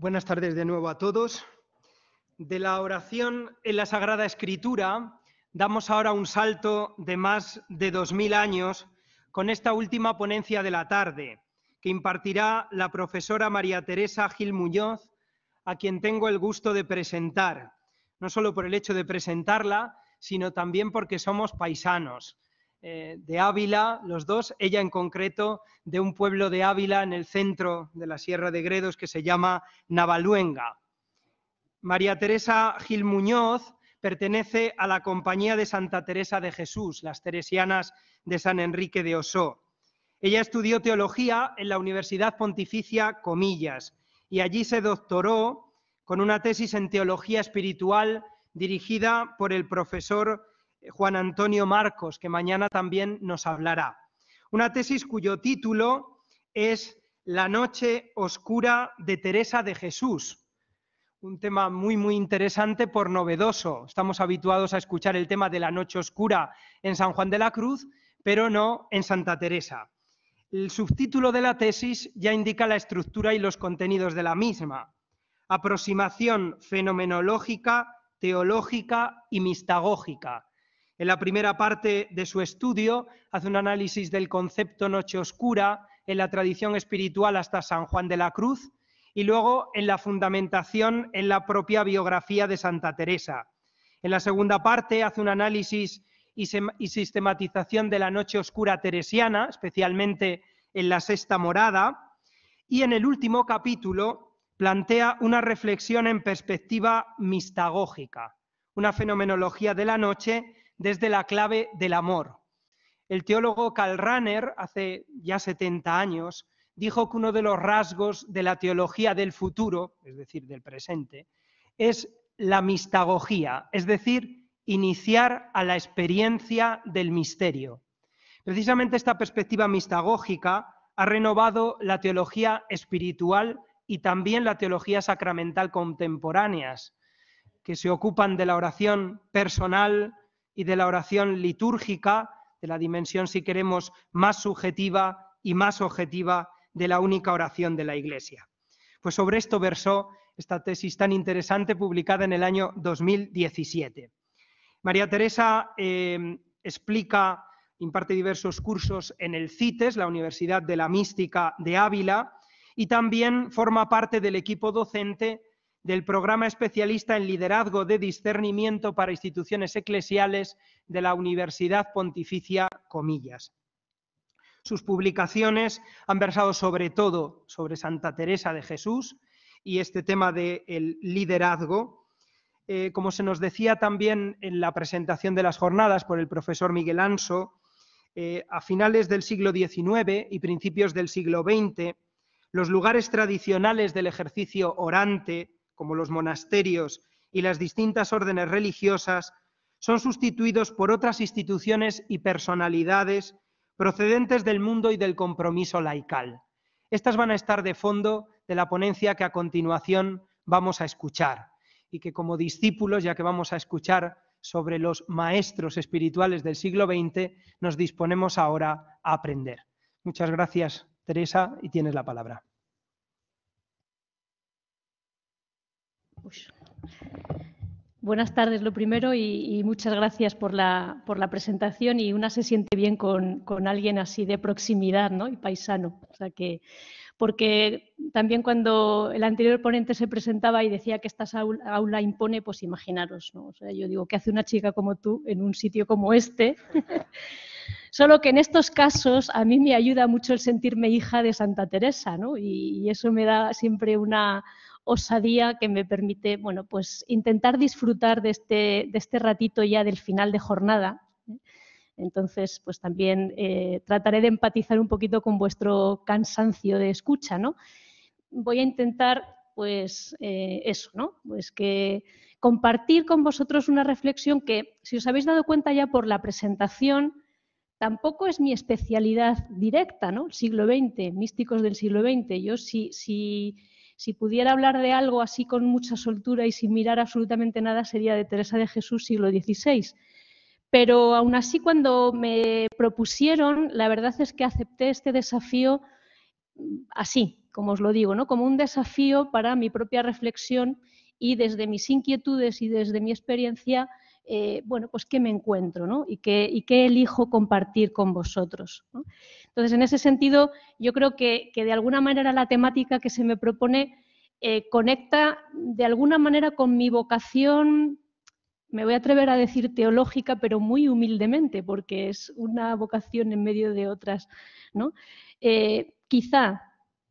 Buenas tardes de nuevo a todos. De la oración en la Sagrada Escritura damos ahora un salto de más de 2.000 años con esta última ponencia de la tarde que impartirá la profesora María Teresa Gil Muñoz, a quien tengo el gusto de presentar, no solo por el hecho de presentarla, sino también porque somos paisanos. Eh, de Ávila, los dos, ella en concreto de un pueblo de Ávila en el centro de la Sierra de Gredos que se llama Navaluenga. María Teresa Gil Muñoz pertenece a la Compañía de Santa Teresa de Jesús, las Teresianas de San Enrique de Osó. Ella estudió teología en la Universidad Pontificia Comillas y allí se doctoró con una tesis en teología espiritual dirigida por el profesor Juan Antonio Marcos, que mañana también nos hablará. Una tesis cuyo título es La noche oscura de Teresa de Jesús. Un tema muy, muy interesante por novedoso. Estamos habituados a escuchar el tema de la noche oscura en San Juan de la Cruz, pero no en Santa Teresa. El subtítulo de la tesis ya indica la estructura y los contenidos de la misma. Aproximación fenomenológica, teológica y mistagógica en la primera parte de su estudio hace un análisis del concepto noche oscura en la tradición espiritual hasta San Juan de la Cruz y luego en la fundamentación en la propia biografía de Santa Teresa. En la segunda parte hace un análisis y, sistematización de la noche oscura teresiana, especialmente en la sexta morada. Y en el último capítulo plantea una reflexión en perspectiva mistagógica, una fenomenología de la noche desde la clave del amor. El teólogo Karl Rahner, hace ya 70 años, dijo que uno de los rasgos de la teología del futuro, es decir, del presente, es la mistagogía, es decir, iniciar a la experiencia del misterio. Precisamente esta perspectiva mistagógica ha renovado la teología espiritual y también la teología sacramental contemporáneas, que se ocupan de la oración personal, y de la oración litúrgica, de la dimensión, si queremos, más subjetiva y más objetiva de la única oración de la Iglesia. Pues sobre esto versó esta tesis tan interesante publicada en el año 2017. María Teresa em, explica, imparte diversos cursos en el CITES, la Universidad de la Mística de Ávila, y también forma parte del equipo docente del programa especialista en liderazgo de discernimiento para instituciones eclesiales de la Universidad Pontificia Comillas. Sus publicaciones han versado sobre todo sobre Santa Teresa de Jesús y este tema del liderazgo. Eh, como se nos decía también en la presentación de las jornadas por el profesor Miguel Anso, eh, a finales del siglo XIX y principios del siglo XX, los lugares tradicionales del ejercicio orante, como los monasterios y las distintas órdenes religiosas, son sustituidos por otras instituciones y personalidades procedentes del mundo y del compromiso laical. Estas van a estar de fondo de la ponencia que a continuación vamos a escuchar y que como discípulos, ya que vamos a escuchar sobre los maestros espirituales del siglo XX, nos disponemos ahora a aprender. Muchas gracias, Teresa, y tienes la palabra. Buenas tardes, lo primero, y, muchas gracias por la, presentación. Y una se siente bien con, alguien así de proximidad y paisano. O sea que, porque también cuando el anterior ponente se presentaba y decía que esta aula impone, pues imaginaros. ¿no? O sea, yo digo, ¿qué hace una chica como tú en un sitio como este? Solo que en estos casos a mí me ayuda mucho el sentirme hija de Santa Teresa, ¿no? Y, eso me da siempre una, osadía que me permite bueno, pues intentar disfrutar de este, de este ratito ya del final de jornada. ¿eh? Entonces, pues también eh, trataré de empatizar un poquito con vuestro cansancio de escucha, ¿no? Voy a intentar, pues, eh, eso, ¿no? Pues que compartir con vosotros una reflexión que, si os habéis dado cuenta ya por la presentación, tampoco es mi especialidad directa, ¿no? siglo XX, místicos del siglo XX. Yo sí, si si pudiera hablar de algo así con mucha soltura y sin mirar absolutamente nada, sería de Teresa de Jesús siglo XVI. Pero aún así, cuando me propusieron, la verdad es que acepté este desafío mm, así, como os lo digo, ¿no? como un desafío para mi propia reflexión y desde mis inquietudes y desde mi experiencia, eh, bueno, pues qué me encuentro ¿no? y, qué, y qué elijo compartir con vosotros. Entonces, en ese sentido, yo creo que, de alguna manera la temática que se me propone eh, conecta de alguna manera con mi vocación, me voy a atrever a decir teológica, pero muy humildemente, porque es una vocación en medio de otras. ¿no? Eh, quizá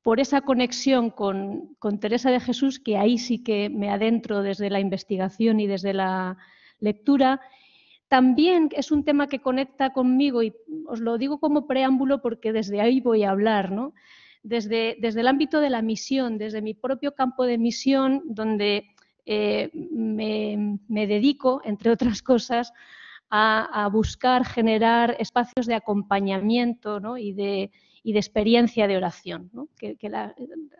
por esa conexión con, con, Teresa de Jesús, que ahí sí que me adentro desde la investigación y desde la lectura, también es un tema que conecta conmigo y os lo digo como preámbulo porque desde ahí voy a hablar, ¿no? Desde, desde el ámbito de la misión, desde mi propio campo de misión, donde eh, me, dedico, entre otras cosas, a, buscar generar espacios de acompañamiento y, de, de, experiencia de oración, que,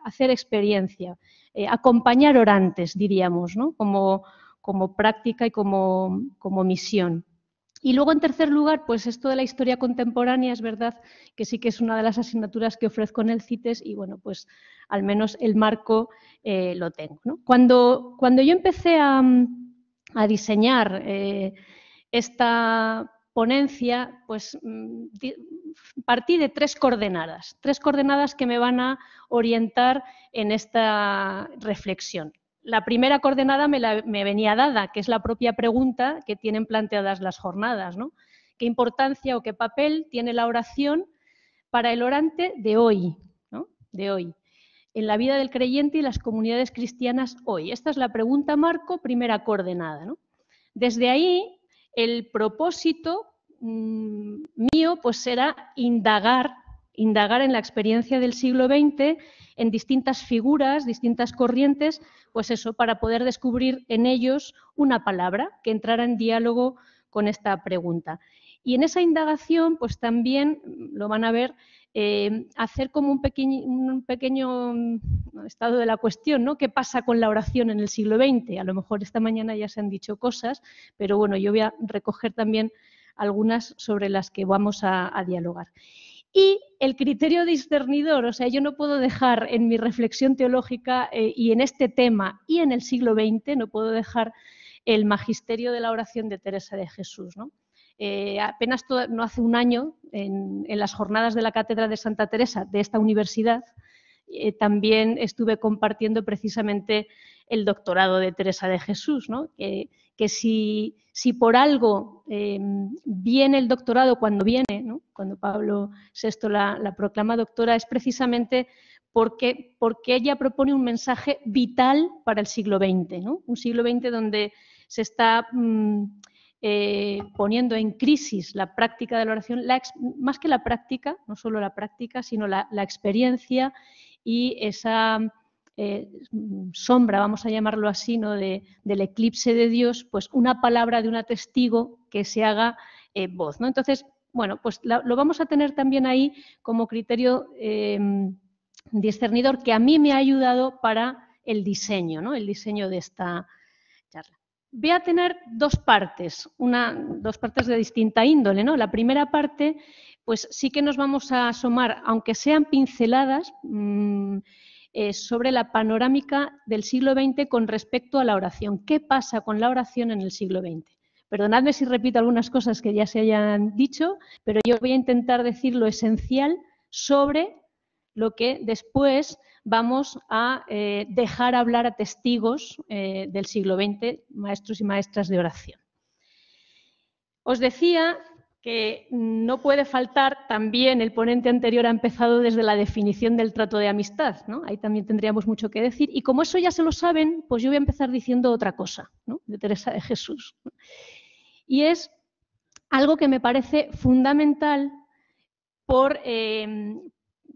hacer experiencia, eh, acompañar orantes, diríamos, ¿no? como, como práctica y como, misión. Y luego, en tercer lugar, pues esto de la historia contemporánea es verdad que sí que es una de las asignaturas que ofrezco en el CITES y bueno, pues al menos el marco eh, lo tengo. Cuando, cuando, yo empecé a, diseñar eh, esta ponencia, pues mm, partí de tres coordenadas, tres coordenadas que me van a orientar en esta reflexión la primera coordenada me, venía dada, que es la propia pregunta que tienen planteadas las jornadas. ¿no? ¿Qué importancia o qué papel tiene la oración para el orante de hoy? De hoy en la vida del creyente y las comunidades cristianas hoy. Esta es la pregunta marco, primera coordenada. Desde ahí, el propósito mm, mío pues será indagar indagar en la experiencia del siglo XX, en distintas figuras, distintas corrientes, pues eso, para poder descubrir en ellos una palabra que entrara en diálogo con esta pregunta. Y en esa indagación, pues también mm, lo van a ver, eh, hacer como un, pequeño, un pequeño mm, estado de la cuestión, ¿no? ¿Qué pasa con la oración en el siglo XX? A lo mejor esta mañana ya se han dicho cosas, pero bueno, yo voy a recoger también algunas sobre las que vamos a dialogar. Y el criterio discernidor, o sea, yo no puedo dejar en mi reflexión teológica eh, y en este tema y en el siglo XX, no puedo dejar el magisterio de la oración de Teresa de Jesús. Eh, apenas no hace un año, en, las jornadas de la Cátedra de Santa Teresa de esta universidad, eh, también estuve compartiendo precisamente el doctorado de Teresa de Jesús, ¿no? que, si, si, por algo em, viene el doctorado cuando viene, cuando Pablo VI la, proclama doctora, es precisamente porque, porque ella propone un mensaje vital para el siglo XX, un siglo XX donde se está mm, eh, poniendo en crisis la práctica de la oración, más que la práctica, no solo la práctica, sino la experiencia y esa eh, sombra, vamos a llamarlo así, ¿no? De, del eclipse de Dios, pues una palabra de un testigo que se haga eh, voz. ¿no? Entonces, bueno, pues lo vamos a tener también ahí como criterio em, discernidor que a mí me ha ayudado para el diseño, el diseño de esta charla. Voy a tener dos partes, una, dos partes de distinta índole. ¿no? La primera parte, pues sí que nos vamos a asomar, aunque sean pinceladas, mm, eh, sobre la panorámica del siglo XX con respecto a la oración. ¿Qué pasa con la oración en el siglo XX? Perdonadme si repito algunas cosas que ya se hayan dicho, pero yo voy a intentar decir lo esencial sobre lo que después vamos a eh, dejar hablar a testigos eh, del siglo XX, maestros y maestras de oración. Os decía que no puede faltar, también el ponente anterior ha empezado desde la definición del trato de amistad, ¿no? Ahí también tendríamos mucho que decir. Y como eso ya se lo saben, pues yo voy a empezar diciendo otra cosa, ¿no? De Teresa de Jesús. Y es algo que me parece fundamental por, em,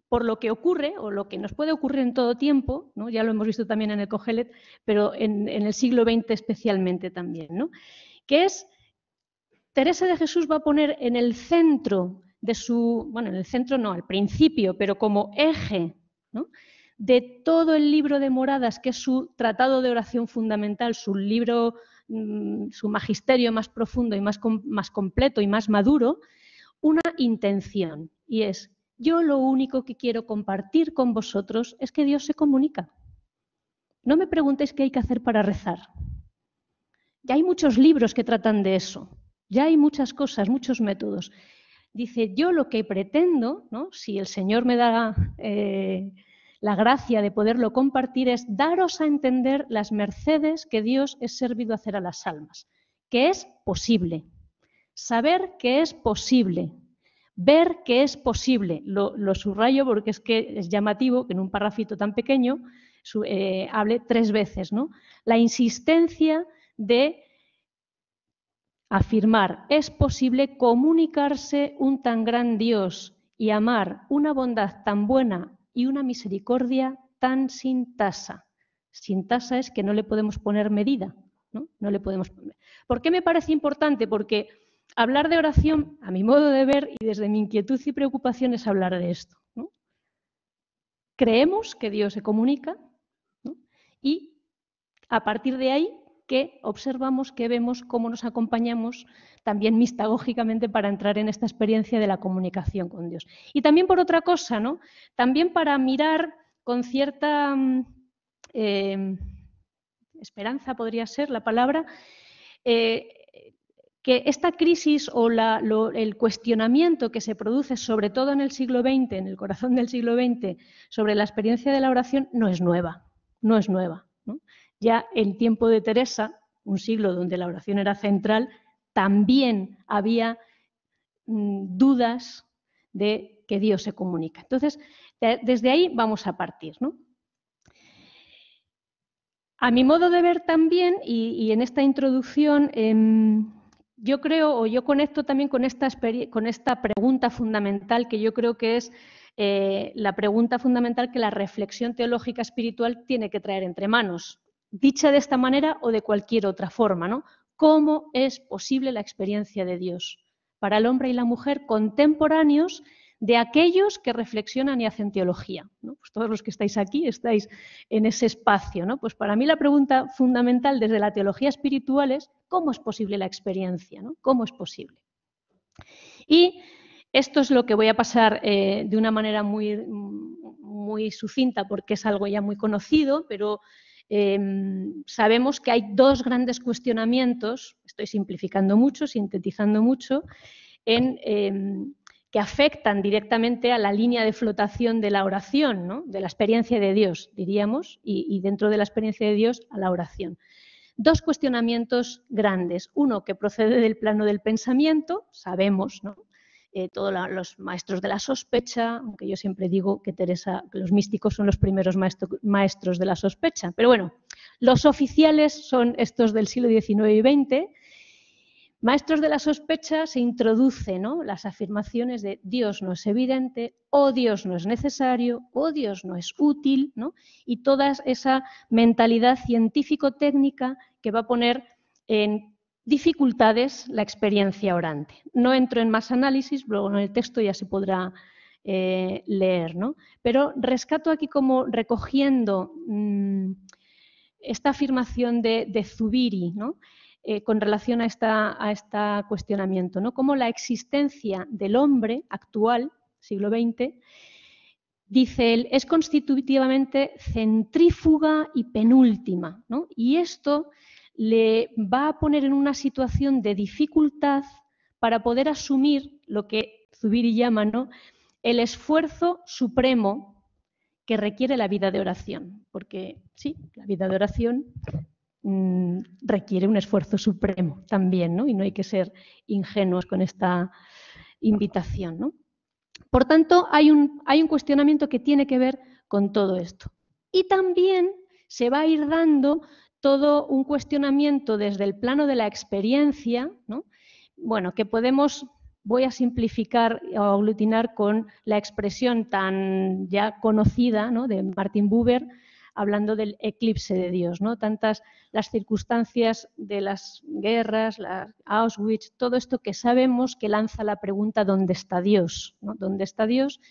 por lo que ocurre o lo que nos puede ocurrir en todo tiempo, ¿no? ya lo hemos visto también en el Cogelet, pero en, el siglo XX especialmente también, ¿no? que es Teresa de Jesús va a poner en el centro de su, bueno, en el centro no, al principio, pero como eje de todo el libro de moradas, que es su tratado de oración fundamental, su libro, mm, su magisterio más profundo y más, más completo y más maduro, una intención, y es, yo lo único que quiero compartir con vosotros es que Dios se comunica. No me preguntéis qué hay que hacer para rezar. Ya hay muchos libros que tratan de eso. Ya hay muchas cosas, muchos métodos. Dice, yo lo que pretendo, si el Señor me da eh, la gracia de poderlo compartir, es daros a entender las mercedes que Dios es servido a hacer a las almas, que es posible. Saber que es posible, ver que es posible. Lo, subrayo porque es que es llamativo que en un parrafito tan pequeño eh, hable tres veces, ¿no? La insistencia de afirmar, es posible comunicarse un tan gran Dios y amar una bondad tan buena y una misericordia tan sin tasa. Sin tasa es que no le podemos poner medida, ¿no? le podemos poner. ¿Por qué me parece importante? Porque hablar de oración, a mi modo de ver y desde mi inquietud y preocupación, es hablar de esto. Creemos que Dios se comunica y a partir de ahí que observamos, que vemos, cómo nos acompañamos también mistagógicamente para entrar en esta experiencia de la comunicación con Dios. Y también por otra cosa, ¿no? También para mirar con cierta mm, em, esperanza, podría ser la palabra, eh, que esta crisis o el cuestionamiento que se produce, sobre todo en el siglo XX, en el corazón del siglo XX, sobre la experiencia de la oración, no es nueva, no es nueva. Ya en tiempo de Teresa, un siglo donde la oración era central, también había mm, dudas de que Dios se comunica. Entonces, desde ahí vamos a partir. A mi modo de ver también, y, en esta introducción, em, yo creo o yo conecto también con esta, pregunta fundamental que yo creo que es eh, la pregunta fundamental que la reflexión teológica espiritual tiene que traer entre manos dicha de esta manera o de cualquier otra forma, ¿no? ¿Cómo es posible la experiencia de Dios para el hombre y la mujer contemporáneos de aquellos que reflexionan y hacen teología? Pues todos los que estáis aquí estáis en ese espacio, ¿no? Pues para mí la pregunta fundamental desde la teología espiritual es ¿cómo es posible la experiencia? ¿Cómo es posible? Y esto es lo que voy a pasar eh, de una manera muy, muy sucinta porque es algo ya muy conocido, pero Em, sabemos que hay dos grandes cuestionamientos, estoy simplificando mucho, sintetizando mucho, em, que afectan directamente a la línea de flotación de la oración, ¿no? de la experiencia de Dios, diríamos, y, y dentro de la experiencia de Dios a la oración dos cuestionamientos grandes. Uno que procede del plano del pensamiento, sabemos, ¿no? Eh, todos los maestros de la sospecha, aunque yo siempre digo que Teresa, los místicos son los primeros maestros de la sospecha. Pero bueno, los oficiales son estos del siglo XIX y XX. Maestros de la sospecha se introducen las afirmaciones de Dios no es evidente, o Dios no es necesario, o Dios no es útil, y toda esa mentalidad científico-técnica que va a poner en dificultades la experiencia orante. No entro en más análisis, luego en el texto ya se podrá eh, leer, ¿no? Pero rescato aquí como recogiendo mm, esta afirmación de, Zubiri, ¿no? Eh, con relación a, esta, a este cuestionamiento, ¿no? como la existencia del hombre actual, siglo XX, dice él, es constitutivamente centrífuga y penúltima, ¿no? Y esto le va a poner en una situación de dificultad para poder asumir lo que Zubiri llama ¿no? el esfuerzo supremo que requiere la vida de oración. Porque sí, la vida de oración mm, requiere un esfuerzo supremo también, ¿no? y no hay que ser ingenuos con esta invitación. Por tanto, hay un, hay un cuestionamiento que tiene que ver con todo esto. Y también se va a ir dando todo un cuestionamiento desde el plano de la experiencia, bueno, que podemos, voy a simplificar o aglutinar con la expresión tan ya conocida de Martin Buber, hablando del eclipse de Dios, ¿no? Tantas las circunstancias de las guerras, la Auschwitz, todo esto que sabemos que lanza la pregunta ¿dónde está Dios? ¿Dónde está Dios?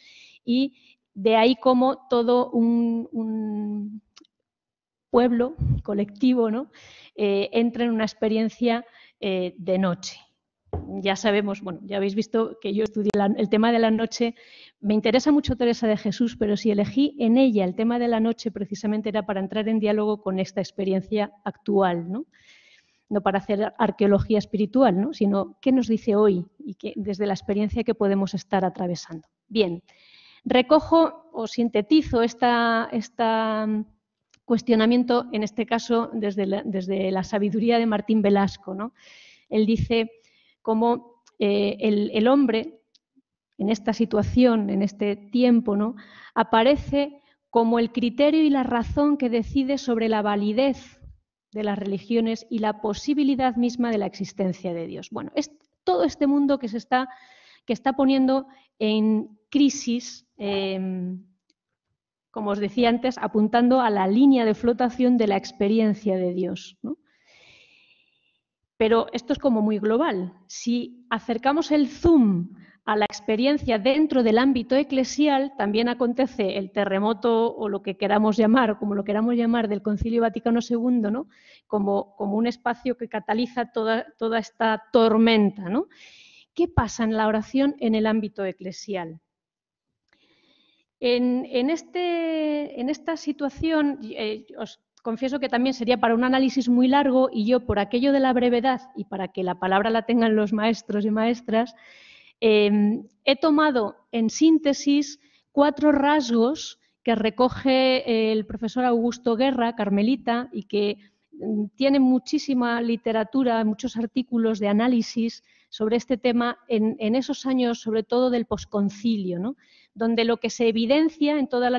Y de ahí como todo un pueblo colectivo, ¿no? Eh, entra en una experiencia eh, de noche. Ya sabemos, bueno, ya habéis visto que yo estudié el tema de la noche. Me interesa mucho Teresa de Jesús, pero si elegí en ella el tema de la noche, precisamente era para entrar en diálogo con esta experiencia actual, ¿no? para hacer arqueología espiritual, ¿no? sino qué nos dice hoy y que, desde la experiencia que podemos estar atravesando. Bien, recojo o sintetizo esta, esta cuestionamiento, en este caso, desde la, desde la sabiduría de Martín Velasco. ¿no? Él dice cómo eh, el, hombre, en esta situación, en este tiempo, ¿no? aparece como el criterio y la razón que decide sobre la validez de las religiones y la posibilidad misma de la existencia de Dios. Bueno, es todo este mundo que se está, que está poniendo en crisis. Em, como os decía antes, apuntando a la línea de flotación de la experiencia de Dios. Pero esto es como muy global. Si acercamos el zoom a la experiencia dentro del ámbito eclesial, también acontece el terremoto o lo que queramos llamar, o como lo queramos llamar, del Concilio Vaticano II, como, un espacio que cataliza toda, esta tormenta. ¿Qué pasa en la oración en el ámbito eclesial? Este, en, esta situación, eh, os confieso que también sería para un análisis muy largo y yo, por aquello de la brevedad y para que la palabra la tengan los maestros y maestras, em, he tomado en síntesis cuatro rasgos que recoge eh, el profesor Augusto Guerra, Carmelita, y que mm, tiene muchísima literatura, muchos artículos de análisis sobre este tema en, esos años, sobre todo del posconcilio, donde lo que se evidencia en toda la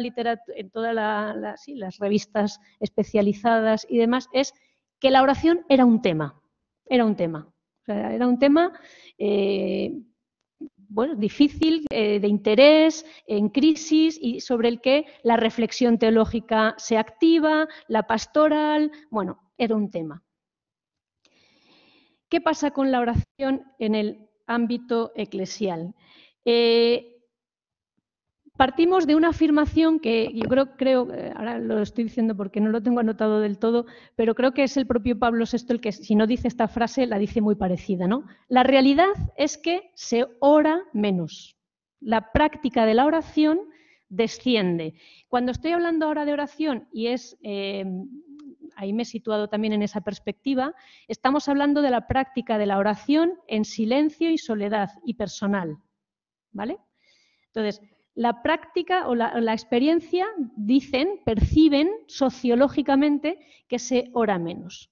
en todas las revistas especializadas y demás, es que la oración era un tema, era un tema, era un tema eh, bueno, difícil, eh, de interés, en crisis y sobre el que la reflexión teológica se activa, la pastoral, bueno, era un tema. ¿Qué pasa con la oración en el ámbito eclesial? Eh, partimos de una afirmación que yo creo, creo, eh, ahora lo estoy diciendo porque no lo tengo anotado del todo, pero creo que es el propio Pablo VI el que, si no dice esta frase, la dice muy parecida, ¿no? La realidad es que se ora menos. La práctica de la oración desciende. Cuando estoy hablando ahora de oración, y es eh, ahí me he situado también en esa perspectiva, estamos hablando de la práctica de la oración en silencio y soledad y personal. ¿Vale? Entonces, la práctica o la, experiencia dicen, perciben sociológicamente que se ora menos.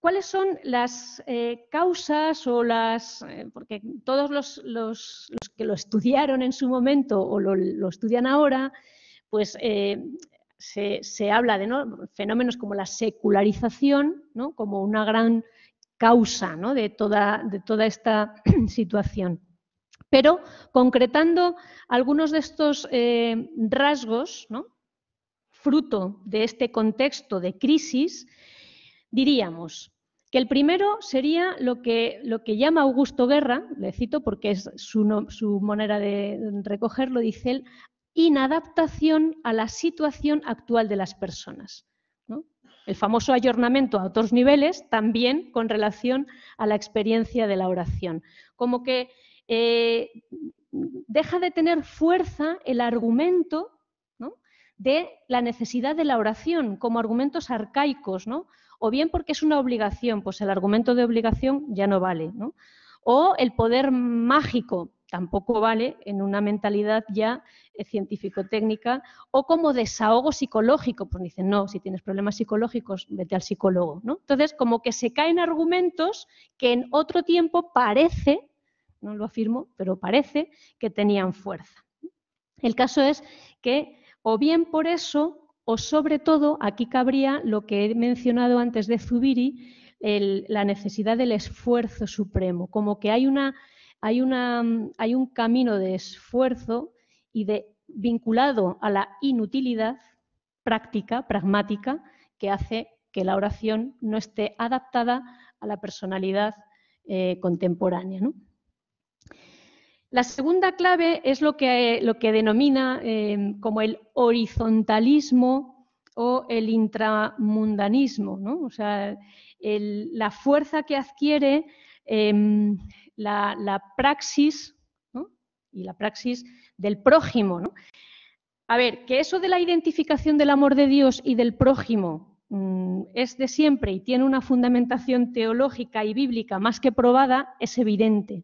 ¿Cuáles son las eh, causas o las... Eh, porque todos los, que lo estudiaron en su momento o lo, estudian ahora, pues eh, se, habla de fenómenos como la secularización, como una gran causa de, toda, de toda esta situación. Pero concretando algunos de estos eh, rasgos, fruto de este contexto de crisis, diríamos que el primero sería lo que, lo que llama Augusto Guerra, le cito porque es su, su manera de recogerlo, dice él, inadaptación a la situación actual de las personas. El famoso ayornamiento a otros niveles también con relación a la experiencia de la oración. Como que eh, deja de tener fuerza el argumento de la necesidad de la oración como argumentos arcaicos, o bien porque es una obligación, pues el argumento de obligación ya no vale, o el poder mágico tampoco vale en una mentalidad ya eh, científico-técnica o como desahogo psicológico, pues dicen, no, si tienes problemas psicológicos, vete al psicólogo, ¿no? Entonces, como que se caen argumentos que en otro tiempo parece, no lo afirmo, pero parece que tenían fuerza. El caso es que o bien por eso o sobre todo, aquí cabría lo que he mencionado antes de Zubiri, la necesidad del esfuerzo supremo, como que hay una hay, un camino de esfuerzo y de vinculado a la inutilidad práctica, pragmática, que hace que la oración no esté adaptada a la personalidad eh, contemporánea. La segunda clave es lo que, denomina em, como el horizontalismo o el intramundanismo, o sea, la fuerza que adquiere Em, la, praxis y la praxis del prójimo. A ver, que eso de la identificación del amor de Dios y del prójimo mm, es de siempre y tiene una fundamentación teológica y bíblica más que probada, es evidente.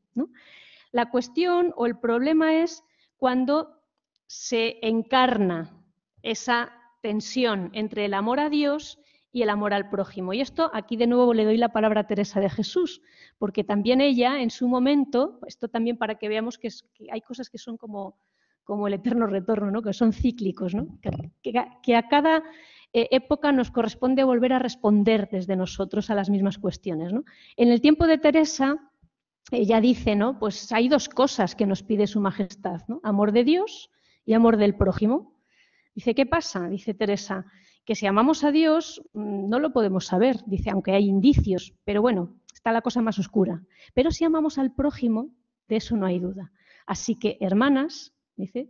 La cuestión o el problema es cuando se encarna esa tensión entre el amor a Dios y el amor al prójimo. Y esto aquí de nuevo le doy la palabra a Teresa de Jesús, porque también ella en su momento, esto también para que veamos que, hay cosas que son como, como el eterno retorno, que son cíclicos, que, a cada eh, época nos corresponde volver a responder desde nosotros a las mismas cuestiones. En el tiempo de Teresa, ella dice, ¿no? Pues hay dos cosas que nos pide su majestad, ¿no? Amor de Dios y amor del prójimo. Dice, ¿qué pasa? Dice Teresa, que si amamos a Dios mm, no lo podemos saber, dice, aunque hay indicios, pero bueno, está la cosa más oscura. Pero si amamos al prójimo, de eso no hay duda. Así que, hermanas, dice,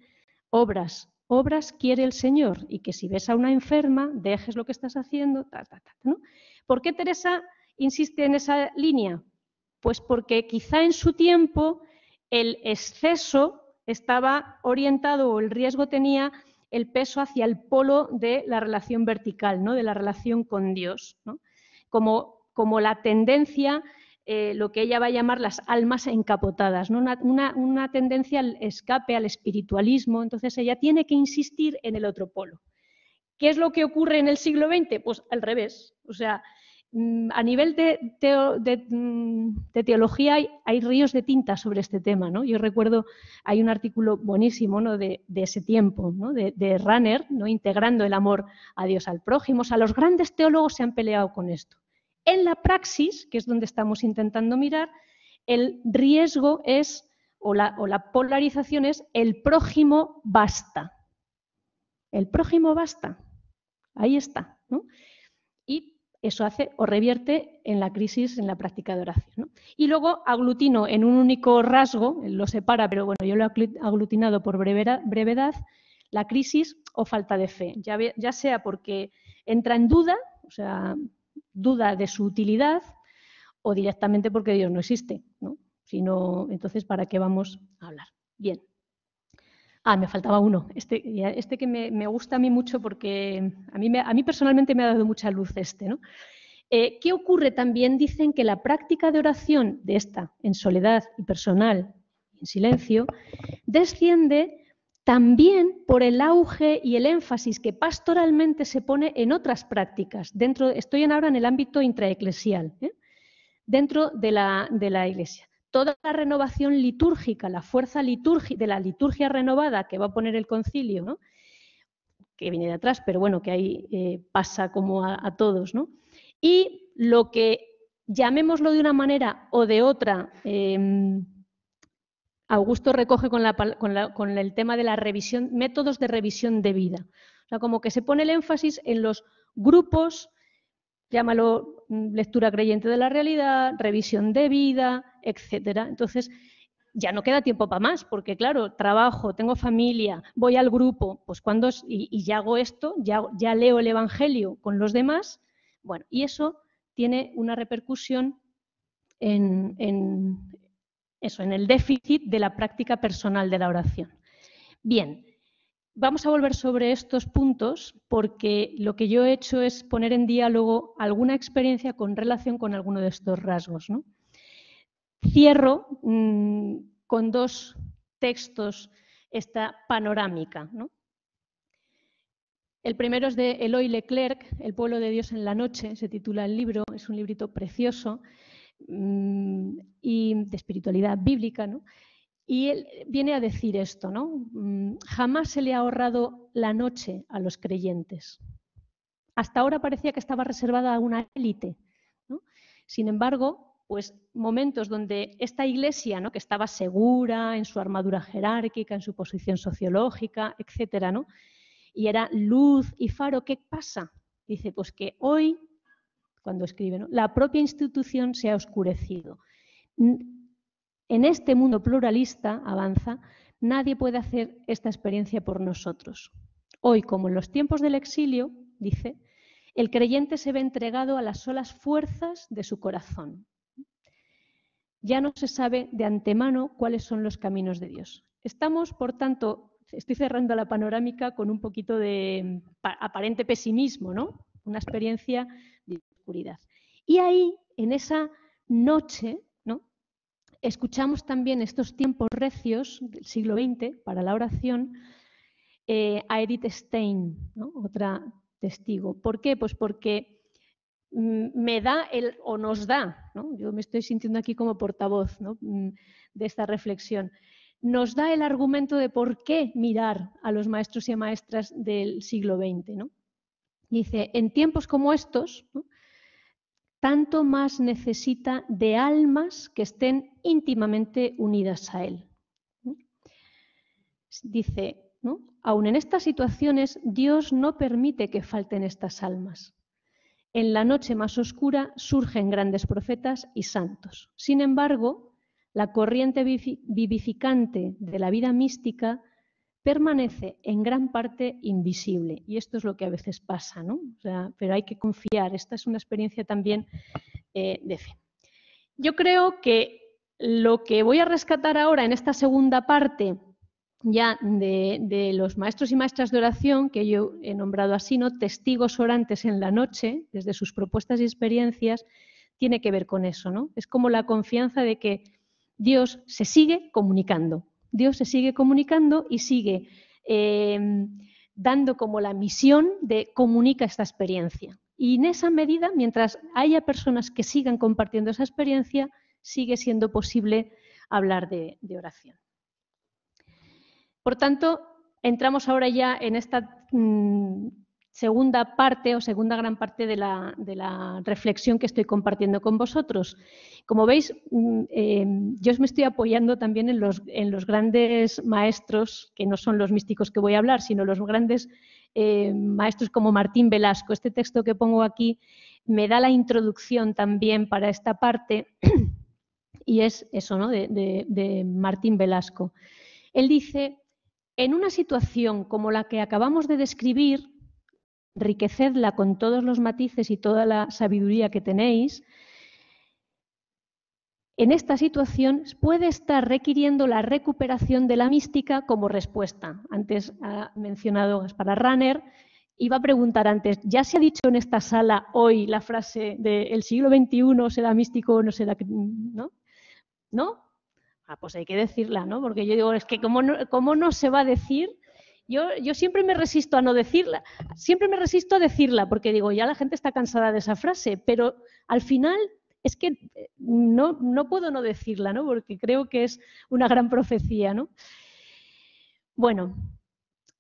obras, obras quiere el Señor y que si ves a una enferma, dejes lo que estás haciendo, ta, ¿Por qué Teresa insiste en esa línea? Pues porque quizá en su tiempo el exceso estaba orientado o el riesgo tenía el peso hacia el polo de la relación vertical, ¿no? de la relación con Dios, como, como la tendencia eh, lo que ella va a llamar las almas encapotadas, una, una, tendencia al escape, al espiritualismo, entonces ella tiene que insistir en el otro polo. ¿Qué es lo que ocurre en el siglo XX? Pues al revés, o sea, Mm, a nivel de, mm, teología hay, ríos de tinta sobre este tema. ¿no? Yo recuerdo, hay un artículo buenísimo ¿no? de, ese tiempo, ¿no? de, Runner, ¿no? integrando el amor a Dios al prójimo. O sea, los grandes teólogos se han peleado con esto. En la praxis, que es donde estamos intentando mirar, el riesgo es, o la, o la polarización es, el prójimo basta. El prójimo basta. Ahí está. ¿no? eso hace o revierte en la crisis en la práctica de oración. Y luego aglutino en un único rasgo, lo separa, pero bueno, yo lo he aglutinado por brevedad, la crisis o falta de fe, ya, ya sea porque entra en duda, o sea, duda de su utilidad, o directamente porque Dios no existe, ¿no? entonces, ¿para qué vamos a hablar? Bien. Ah, me faltaba uno. Este, este que me, gusta a mí mucho porque a mí, a mí personalmente me ha dado mucha luz este. ¿no? Eh, ¿Qué ocurre? También dicen que la práctica de oración de esta, en soledad y personal, en silencio, desciende también por el auge y el énfasis que pastoralmente se pone en otras prácticas. Dentro, estoy ahora en el ámbito intraeclesial, ¿eh? dentro de la Iglesia toda la renovación litúrgica, la fuerza de la liturgia renovada que va a poner el concilio, que viene de atrás, pero bueno, que ahí eh, pasa como a, todos, ¿no? y lo que, llamémoslo de una manera o de otra, em, Augusto recoge con, el tema de la revisión, métodos de revisión de vida. O sea, como que se pone el énfasis en los grupos, llámalo mm, lectura creyente de la realidad, revisión de vida, etcétera. Entonces, ya no queda tiempo para más, porque claro, trabajo, tengo familia, voy al grupo, pues cuando y, ya hago esto, ya, ya leo el Evangelio con los demás, bueno, y eso tiene una repercusión en, en, eso, en el déficit de la práctica personal de la oración. Bien, vamos a volver sobre estos puntos porque lo que yo he hecho es poner en diálogo alguna experiencia con relación con alguno de estos rasgos, ¿no? Cierro mm, con dos textos esta panorámica. El primero es de Eloy Leclerc, El pueblo de Dios en la noche, se titula el libro, es un librito precioso mm, y de espiritualidad bíblica. ¿no? Y él viene a decir esto, ¿no? Mm, Jamás se le ha ahorrado la noche a los creyentes. Hasta ahora parecía que estaba reservada a una élite. Sin embargo, pues momentos donde esta iglesia, ¿no? que estaba segura en su armadura jerárquica, en su posición sociológica, etcétera, ¿no? y era luz y faro, ¿qué pasa? Dice, pues que hoy, cuando escribe, la propia institución se ha oscurecido. En este mundo pluralista, avanza, nadie puede hacer esta experiencia por nosotros. Hoy, como en los tiempos del exilio, dice, el creyente se ve entregado a las solas fuerzas de su corazón, ya no se sabe de antemano cuáles son los caminos de Dios. Estamos, por tanto, estoy cerrando la panorámica con un poquito de mm, aparente pesimismo, ¿no? Una experiencia de oscuridad. Y ahí, en esa noche, ¿no? Escuchamos también estos tiempos recios del siglo XX para la oración eh, a Edith Stein, otra testigo. ¿Por qué? Pues porque me da el, o nos da, yo me estoy sintiendo aquí como portavoz mm, de esta reflexión, nos da el argumento de por qué mirar a los maestros y maestras del siglo XX. Dice, en tiempos como estos, tanto más necesita de almas que estén íntimamente unidas a él. Dice, aún en estas situaciones, Dios no permite que falten estas almas en la noche más oscura surgen grandes profetas y santos. Sin embargo, la corriente vivificante de la vida mística permanece en gran parte invisible. Y esto es lo que a veces pasa, ¿no? pero hay que confiar. Esta es una experiencia también eh, de fe. Yo creo que lo que voy a rescatar ahora en esta segunda parte ya de, los maestros y maestras de oración, que yo he nombrado así, ¿no? testigos orantes en la noche, desde sus propuestas y experiencias, tiene que ver con eso. ¿no? Es como la confianza de que Dios se sigue comunicando, Dios se sigue comunicando y sigue em, dando como la misión de comunica esta experiencia. Y en esa medida, mientras haya personas que sigan compartiendo esa experiencia, sigue siendo posible hablar de oración. Por tanto, entramos ahora ya en esta mm, segunda parte o segunda gran parte de la, reflexión que estoy compartiendo con vosotros. Como veis, mm, em, yo me estoy apoyando también en los, grandes maestros, que no son los místicos que voy a hablar, sino los grandes eh, maestros como Martín Velasco. Este texto que pongo aquí me da la introducción también para esta parte y es eso, ¿no? de, de Martín Velasco. Él dice en una situación como la que acabamos de describir, enriquecedla con todos los matices y toda la sabiduría que tenéis, en esta situación puede estar requiriendo la recuperación de la mística como respuesta. Antes ha mencionado Gaspar Runner, iba a preguntar antes, ¿ya se ha dicho en esta sala hoy la frase de el siglo XXI será místico o no será? ¿No? ¿No? Ah, pues hay que decirla, ¿no? Porque yo digo, es que cómo no, no se va a decir yo, yo, siempre me resisto a no decirla, siempre me resisto a decirla, porque digo, ya la gente está cansada de esa frase, pero al final es que eh, no, no puedo no decirla, ¿no? Porque creo que es una gran profecía, ¿no? Bueno,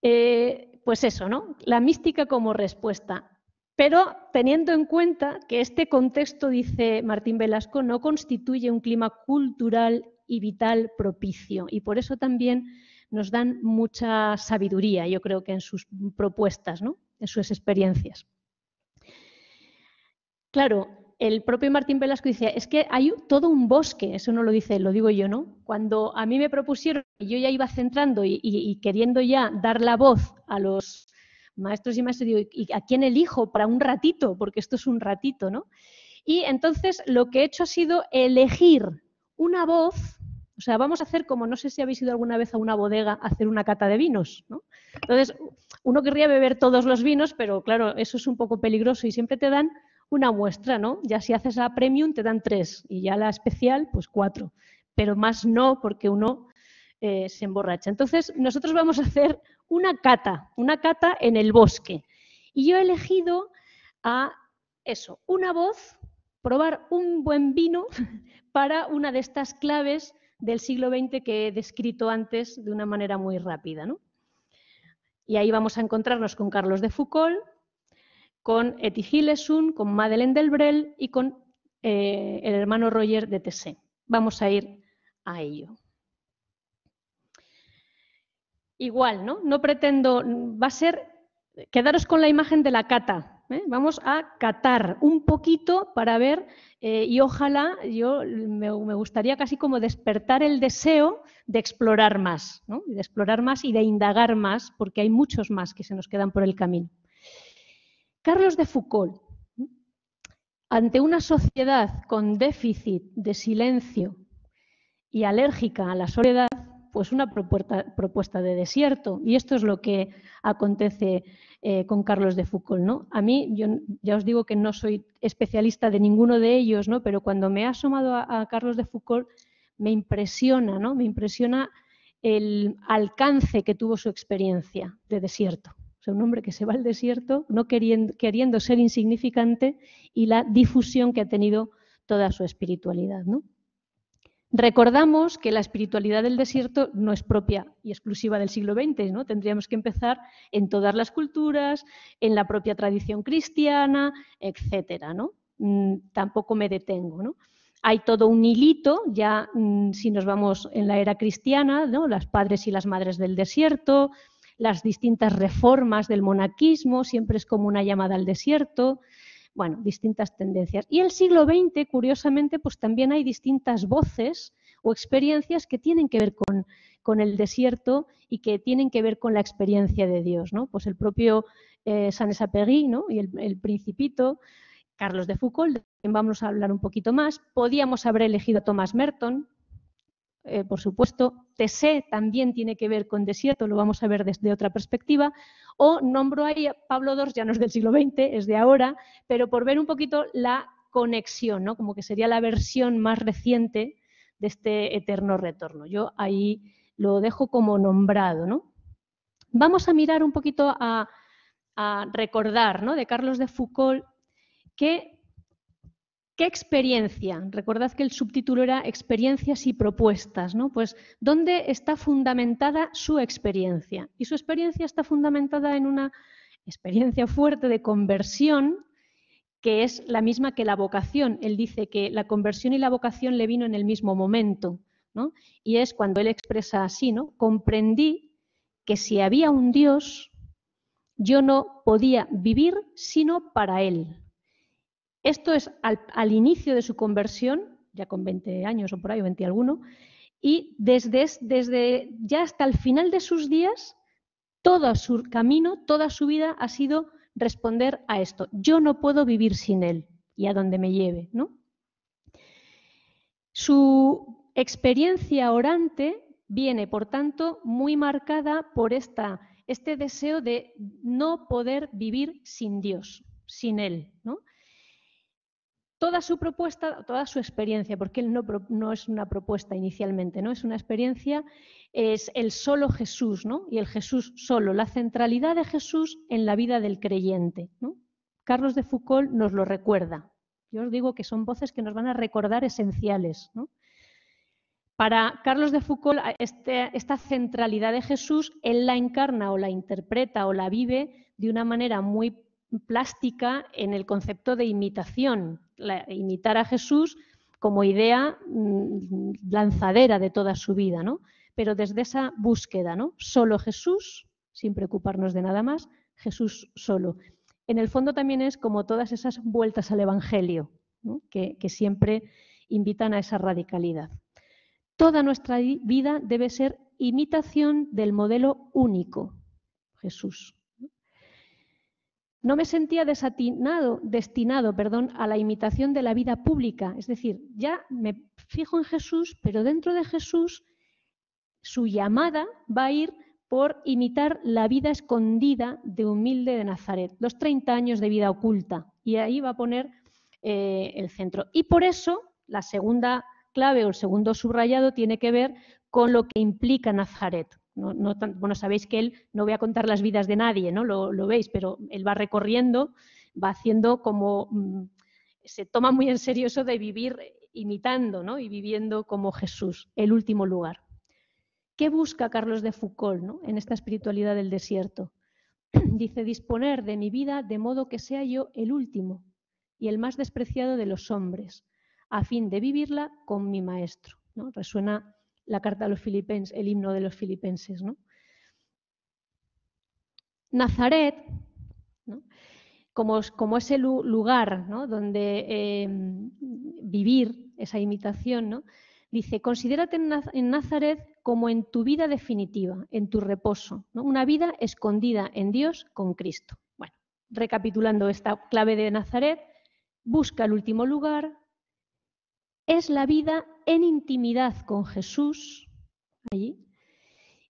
eh, pues eso, ¿no? La mística como respuesta. Pero teniendo en cuenta que este contexto, dice Martín Velasco, no constituye un clima cultural y vital propicio. Y por eso también nos dan mucha sabiduría, yo creo que en sus propuestas, ¿no? en sus experiencias. Claro, el propio Martín Velasco dice, es que hay todo un bosque, eso no lo dice, lo digo yo, ¿no? Cuando a mí me propusieron, yo ya iba centrando y, queriendo ya dar la voz a los maestros y maestros, ¿y a quién elijo para un ratito? Porque esto es un ratito, ¿no? Y entonces lo que he hecho ha sido elegir una voz o sea, vamos a hacer como, no sé si habéis ido alguna vez a una bodega a hacer una cata de vinos, ¿no? Entonces, uno querría beber todos los vinos, pero claro, eso es un poco peligroso y siempre te dan una muestra, ¿no? Ya si haces la premium te dan tres y ya la especial, pues cuatro, pero más no porque uno eh, se emborracha. Entonces, nosotros vamos a hacer una cata, una cata en el bosque. Y yo he elegido a eso, una voz, probar un buen vino para una de estas claves del siglo XX que he descrito antes de una manera muy rápida. ¿no? Y ahí vamos a encontrarnos con Carlos de Foucault, con Eti con Madeleine Delbrel y con eh, el hermano Roger de Tessé. Vamos a ir a ello. Igual, ¿no? No pretendo, va a ser, quedaros con la imagen de la cata, ¿eh? vamos a catar un poquito para ver eh, y ojalá yo me, gustaría casi como despertar el deseo de explorar más, de explorar más y de indagar más, porque hay muchos más que se nos quedan por el camino. Carlos de Foucault, ante una sociedad con déficit de silencio y alérgica a la soledad, pues una propuesta, de desierto. Y esto es lo que acontece eh, con Carlos de Foucault. ¿no? A mí, yo ya os digo que no soy especialista de ninguno de ellos, ¿no? pero cuando me ha asomado a, Carlos de Foucault, me impresiona, ¿no? me impresiona el alcance que tuvo su experiencia de desierto. O sea, un hombre que se va al desierto no queriendo, queriendo ser insignificante y la difusión que ha tenido toda su espiritualidad. ¿no? Recordamos que la espiritualidad del desierto no es propia y exclusiva del siglo XX, ¿no? Tendríamos que empezar en todas las culturas, en la propia tradición cristiana, etcétera, ¿no? Mm, tampoco me detengo, Hay todo un hilito, ya mm, si nos vamos en la era cristiana, Las padres y las madres del desierto, las distintas reformas del monaquismo, siempre es como una llamada al desierto, bueno, distintas tendencias. Y el siglo XX, curiosamente, pues también hay distintas voces o experiencias que tienen que ver con, con el desierto y que tienen que ver con la experiencia de Dios, ¿no? Pues el propio eh, San Esapegui, ¿no? Y el, el Principito, Carlos de Foucault, de quien vamos a hablar un poquito más. Podíamos haber elegido a Thomas Merton, eh, por supuesto, tc e también tiene que ver con desierto, lo vamos a ver desde otra perspectiva, o nombro ahí a Pablo II, ya no es del siglo XX, es de ahora, pero por ver un poquito la conexión, ¿no? como que sería la versión más reciente de este eterno retorno. Yo ahí lo dejo como nombrado. ¿no? Vamos a mirar un poquito a, recordar de Carlos de Foucault que ¿Qué experiencia? Recordad que el subtítulo era experiencias y propuestas, ¿no? Pues, ¿dónde está fundamentada su experiencia? Y su experiencia está fundamentada en una experiencia fuerte de conversión, que es la misma que la vocación. Él dice que la conversión y la vocación le vino en el mismo momento, ¿no? Y es cuando él expresa así, ¿no? Comprendí que si había un Dios, yo no podía vivir sino para Él esto es al, inicio de su conversión, ya con 20 años o por ahí, 20 y alguno, y desde, desde ya hasta el final de sus días, todo su camino, toda su vida ha sido responder a esto. Yo no puedo vivir sin él y a donde me lleve, ¿no? Su experiencia orante viene, por tanto, muy marcada por esta, este deseo de no poder vivir sin Dios, sin Él. ¿no? toda su propuesta, toda su experiencia, porque él no, es una propuesta inicialmente, ¿no? Es una experiencia, es el solo Jesús, ¿no? Y el Jesús solo, la centralidad de Jesús en la vida del creyente. Carlos de Foucault nos lo recuerda. Yo os digo que son voces que nos van a recordar esenciales. Para Carlos de Foucault, este, esta centralidad de Jesús, él la encarna o la interpreta o la vive de una manera muy plástica en el concepto de imitación, imitar a Jesús como idea mm, lanzadera de toda su vida, ¿no? Pero desde esa búsqueda, ¿no? Solo Jesús, sin preocuparnos de nada más, Jesús solo. En el fondo también es como todas esas vueltas al Evangelio, que siempre invitan a esa radicalidad. Toda nuestra vida debe ser imitación del modelo único, Jesús. No me sentía desatinado, destinado perdón, a la imitación de la vida pública. Es decir, ya me fijo en Jesús, pero dentro de Jesús su llamada va a ir por imitar la vida escondida de humilde de Nazaret, los 30 años de vida oculta. Y ahí va a poner eh, el centro. Y por eso la segunda clave o el segundo subrayado tiene que ver con lo que implica Nazaret, bueno, sabéis que él no voy a contar las vidas de nadie, ¿no? Lo, veis, pero él va recorriendo, va haciendo como mm, se toma muy en serio eso de vivir imitando ¿no? y viviendo como Jesús, el último lugar. ¿Qué busca Carlos de Foucault ¿no? en esta espiritualidad del desierto? Dice, disponer de mi vida de modo que sea yo el último y el más despreciado de los hombres, a fin de vivirla con mi maestro. ¿no? Resuena la carta a los filipenses, el himno de los filipenses. ¿no? Nazaret, Como, como, ese lugar donde em, vivir esa imitación, ¿no? dice, considérate en Nazaret como en tu vida definitiva, en tu reposo, una vida escondida en Dios con Cristo. Bueno, recapitulando esta clave de Nazaret, busca el último lugar, es la vida en intimidad con Jesús, allí,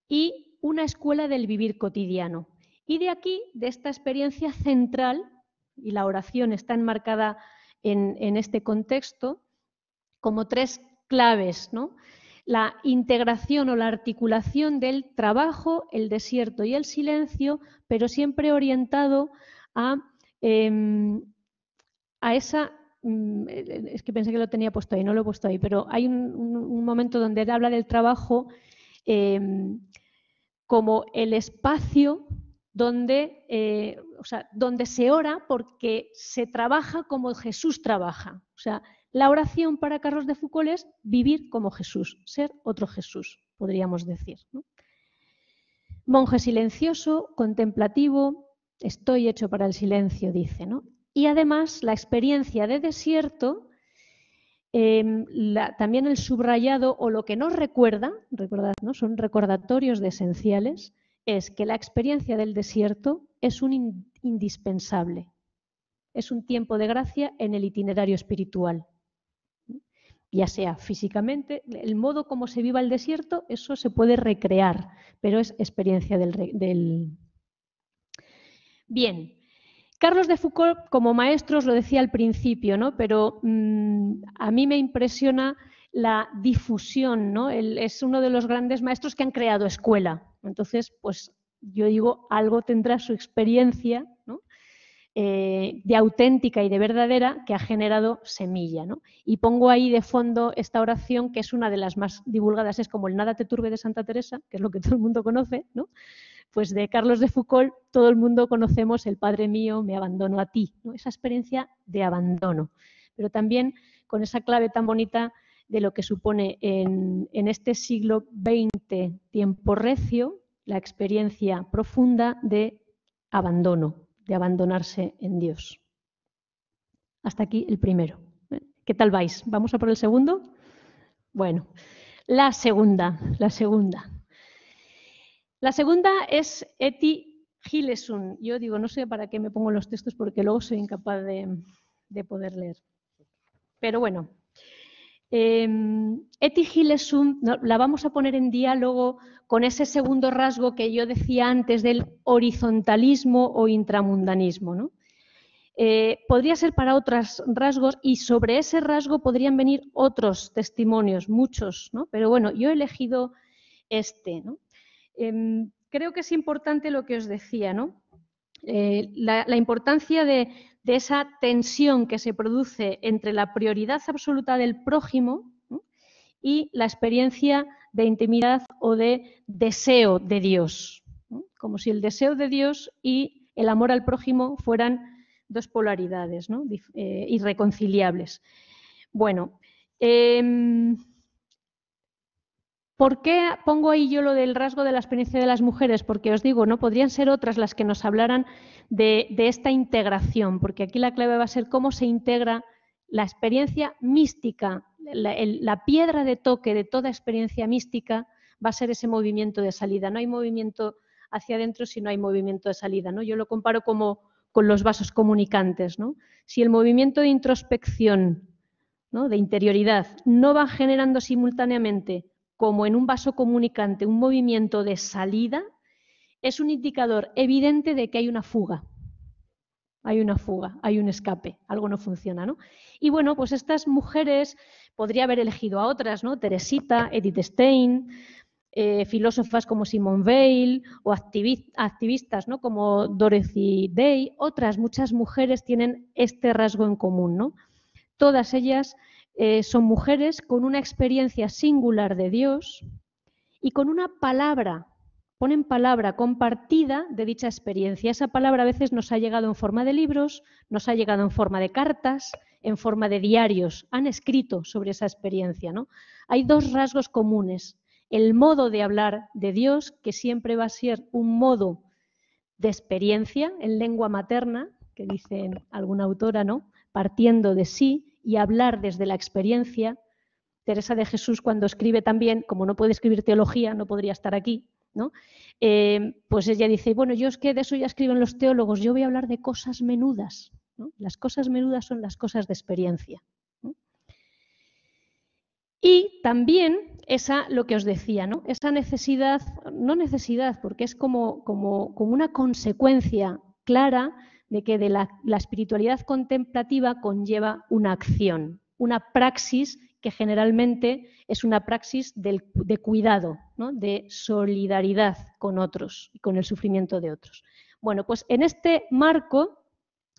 y una escuela del vivir cotidiano. Y de aquí, de esta experiencia central, y la oración está enmarcada en, este contexto, como tres claves, ¿no? la integración o la articulación del trabajo, el desierto y el silencio, pero siempre orientado a, em, a esa Mm, eh, eh, es que pensé que lo tenía puesto ahí, no lo he puesto ahí, pero hay un, momento donde él habla del trabajo em, como el espacio donde, eh, donde se ora porque se trabaja como Jesús trabaja. O sea, la oración para Carlos de Foucault es vivir como Jesús, ser otro Jesús, podríamos decir. Monje silencioso, contemplativo, estoy hecho para el silencio, dice. ¿no? Y además la experiencia de desierto, em, también el subrayado o lo que nos recuerda, recordad, ¿no? son recordatorios de esenciales, es que la experiencia del desierto es un indispensable, es un tiempo de gracia en el itinerario espiritual. Ya sea físicamente, el modo como se viva el desierto, eso se puede recrear, pero es experiencia del... Bien, Carlos de Foucault, como maestro, os lo decía al principio, ¿no? pero mm, a mí me impresiona la difusión. ¿no? Él es uno de los grandes maestros que han creado escuela. Entonces, pues yo digo, algo tendrá su experiencia eh, de auténtica y de verdadera que ha generado semilla. Y pongo ahí de fondo esta oración, que es una de las más divulgadas, es como el Nada te turbe de Santa Teresa, que es lo que todo el mundo conoce. ¿no? pues de Carlos de Foucault todo el mundo conocemos el Padre mío, me abandono a ti, esa experiencia de abandono, pero también con esa clave tan bonita de lo que supone en, en este siglo XX tiempo recio la experiencia profunda de abandono, de abandonarse en Dios. Hasta aquí el primero. ¿Qué tal vais? ¿Vamos a por el segundo? Bueno, la segunda, la segunda. La segunda es Eti Gilesun. Yo digo, no sé para qué me pongo los textos porque luego soy incapaz de, poder leer. Pero bueno, eh, Eti Gilesun la vamos a poner en diálogo con ese segundo rasgo que yo decía antes del horizontalismo o intramundanismo. ¿no? Eh, podría ser para otros rasgos y sobre ese rasgo podrían venir otros testimonios, muchos, ¿no? pero bueno, yo he elegido este. ¿no? Em, creo que es importante lo que os decía, ¿no? Eh, la, importancia de, esa tensión que se produce entre la prioridad absoluta del prójimo y la experiencia de intimidad o de deseo de Dios, como si el deseo de Dios y el amor al prójimo fueran dos polaridades eh, irreconciliables. Bueno, em, ¿Por qué pongo ahí yo lo del rasgo de la experiencia de las mujeres? Porque os digo, ¿no? Podrían ser otras las que nos hablaran de, esta integración, porque aquí la clave va a ser cómo se integra la experiencia mística, la, piedra de toque de toda experiencia mística va a ser ese movimiento de salida. No hay movimiento hacia adentro si no hay movimiento de salida. Yo lo comparo con los vasos comunicantes. Si el movimiento de introspección, de interioridad, no va generando simultáneamente como en un vaso comunicante un movimiento de salida, es un indicador evidente de que hay una fuga. Hay una fuga, hay un escape, algo no funciona, Y bueno, pues estas mujeres podría haber elegido a otras, ¿no? Teresita, Edith Stein, eh, filósofas como Simone Weil o activistas, ¿no? Como Dorothy Day, otras muchas mujeres tienen este rasgo en común, ¿no? Todas ellas eh, son mujeres con una experiencia singular de Dios y con una palabra, ponen palabra compartida de dicha experiencia. Esa palabra a veces nos ha llegado en forma de libros, nos ha llegado en forma de cartas, en forma de diarios, han escrito sobre esa experiencia. ¿no? Hay dos rasgos comunes. El modo de hablar de Dios, que siempre va a ser un modo de experiencia en lengua materna, que dice alguna autora, ¿no? partiendo de sí y hablar desde la experiencia. Teresa de Jesús cuando escribe también, como no puede escribir teología, no podría estar aquí, ¿no? Eh, pues ella dice, bueno, yo es que de eso ya escriben los teólogos, yo voy a hablar de cosas menudas. Las cosas menudas son las cosas de experiencia. Y también esa, lo que os decía, ¿no? esa necesidad, no necesidad, porque es como, como, como una consecuencia clara de que la, espiritualidad contemplativa conlleva una acción, una praxis que generalmente es una praxis de cuidado, de solidaridad con otros y con el sufrimiento de otros. Bueno, pues en este marco,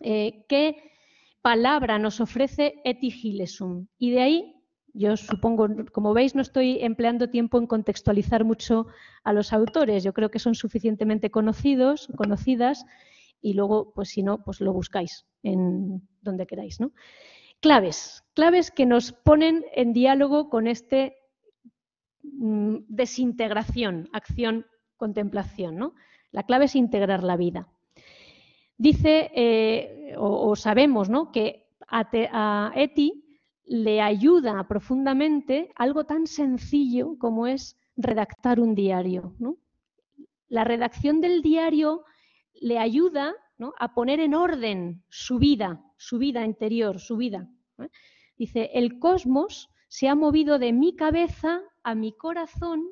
eh, ¿qué palabra nos ofrece etigilesum? Y de ahí, yo supongo, como veis, no estoy empleando tiempo en contextualizar mucho a los autores, yo creo que son suficientemente conocidos, conocidas y luego, pues si no, pues lo buscáis en donde queráis. ¿no? Claves, claves que nos ponen en diálogo con este mm, desintegración, acción, contemplación. ¿no? La clave es integrar la vida. Dice, eh, o, sabemos, ¿no? que a, Eti le ayuda profundamente algo tan sencillo como es redactar un diario. ¿no? La redacción del diario le ayuda a poner en orden su vida, su vida interior, su vida. Dice, el cosmos se ha movido de mi cabeza a mi corazón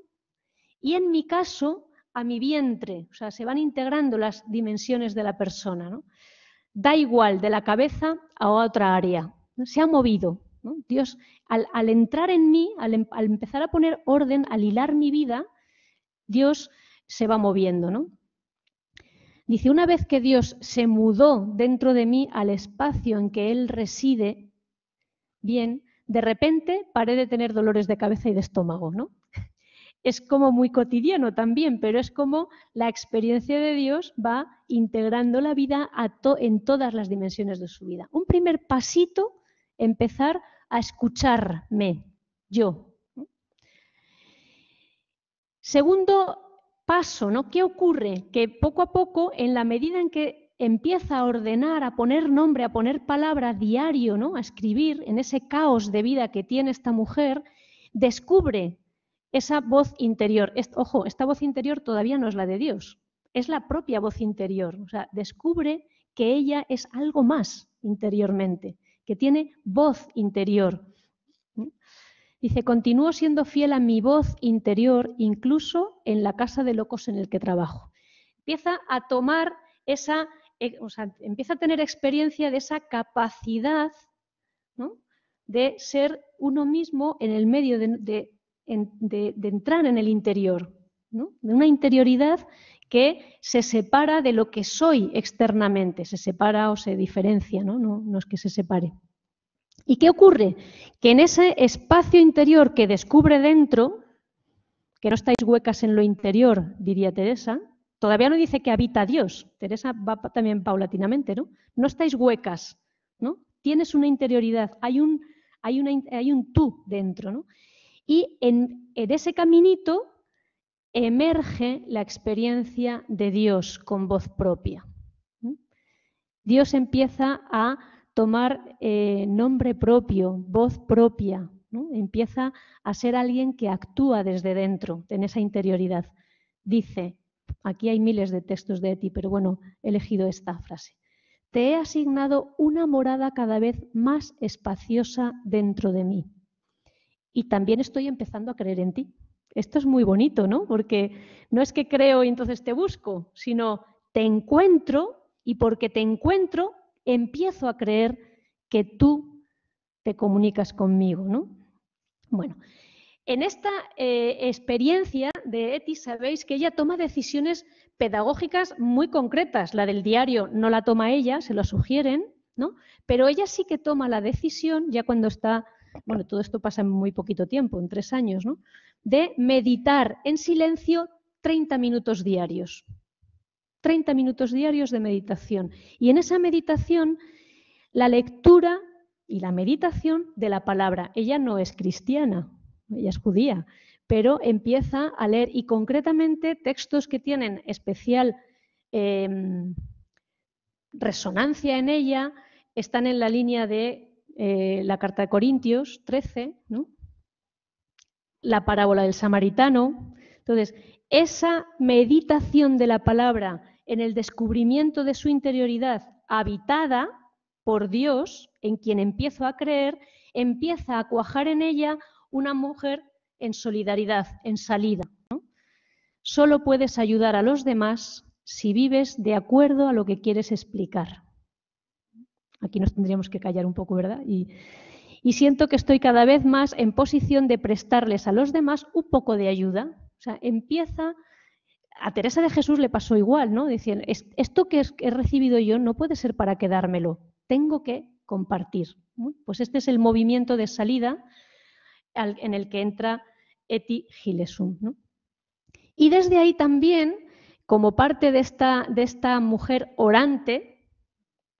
y en mi caso a mi vientre. O sea, se van integrando las dimensiones de la persona. Da igual de la cabeza a otra área. Se ha movido. Dios, al, entrar en mí, al, em, al, empezar a poner orden, al hilar mi vida, Dios se va moviendo. ¿no? Dice, una vez que Dios se mudó dentro de mí al espacio en que Él reside, bien, de repente paré de tener dolores de cabeza y de estómago, ¿no? Es como muy cotidiano también, pero es como la experiencia de Dios va integrando la vida en todas las dimensiones de su vida. Un primer pasito, empezar a escucharme, yo. Segundo paso, ¿no? ¿Qué ocurre? Que poco a poco, en la medida en que empieza a ordenar, a poner nombre, a poner palabra diario, ¿no? A escribir en ese caos de vida que tiene esta mujer, descubre esa voz interior. Ojo, esta voz interior todavía no es la de Dios, es la propia voz interior. O sea, descubre que ella es algo más interiormente, que tiene voz interior Dice, continúo siendo fiel a mi voz interior, incluso en la casa de locos en el que trabajo. Empieza a tomar esa, eh, o sea, empieza a tener experiencia de esa capacidad de ser uno mismo en el medio de, de, entrar en el interior, de una interioridad que se separa de lo que soy externamente, se separa o se diferencia, no, no es que se separe. ¿Y qué ocurre? Que en ese espacio interior que descubre dentro, que no estáis huecas en lo interior, diría Teresa, todavía no dice que habita Dios, Teresa va también paulatinamente, ¿no? No estáis huecas, ¿no? Tienes una interioridad, hay un, hay una, hay un tú dentro, ¿no? Y en ese caminito emerge la experiencia de Dios con voz propia. Dios empieza a tomar eh, nombre propio, voz propia, empieza a ser alguien que actúa desde dentro, en esa interioridad. Dice, aquí hay miles de textos de ti, pero bueno, he elegido esta frase. Te he asignado una morada cada vez más espaciosa dentro de mí. Y también estoy empezando a creer en ti. Esto es muy bonito, ¿no? Porque no es que creo y entonces te busco, sino te encuentro y porque te encuentro empiezo a creer que tú te comunicas conmigo, ¿no? Bueno, en esta eh, experiencia de Eti sabéis que ella toma decisiones pedagógicas muy concretas. La del diario no la toma ella, se lo sugieren, ¿no? Pero ella sí que toma la decisión, ya cuando está, bueno, todo esto pasa en muy poquito tiempo, en tres años, ¿no? De meditar en silencio 30 minutos diarios. 30 minutos diarios de meditación. Y en esa meditación, la lectura y la meditación de la palabra. Ella no es cristiana, ella es judía, pero empieza a leer y concretamente textos que tienen especial em, resonancia en ella están en la línea de eh, la Carta de Corintios 13, la parábola del samaritano. Entonces, esa meditación de la palabra en el descubrimiento de su interioridad habitada por Dios, en quien empiezo a creer, empieza a cuajar en ella una mujer en solidaridad, en salida. Solo puedes ayudar a los demás si vives de acuerdo a lo que quieres explicar. Aquí nos tendríamos que callar un poco, ¿verdad? Y, y siento que estoy cada vez más en posición de prestarles a los demás un poco de ayuda. O sea, empieza a Teresa de Jesús le pasó igual, ¿no? Decían: esto que he recibido yo no puede ser para quedármelo, tengo que compartir. Pues este es el movimiento de salida en el que entra Eti Gilesum. Y desde ahí también, como parte de esta, mujer orante,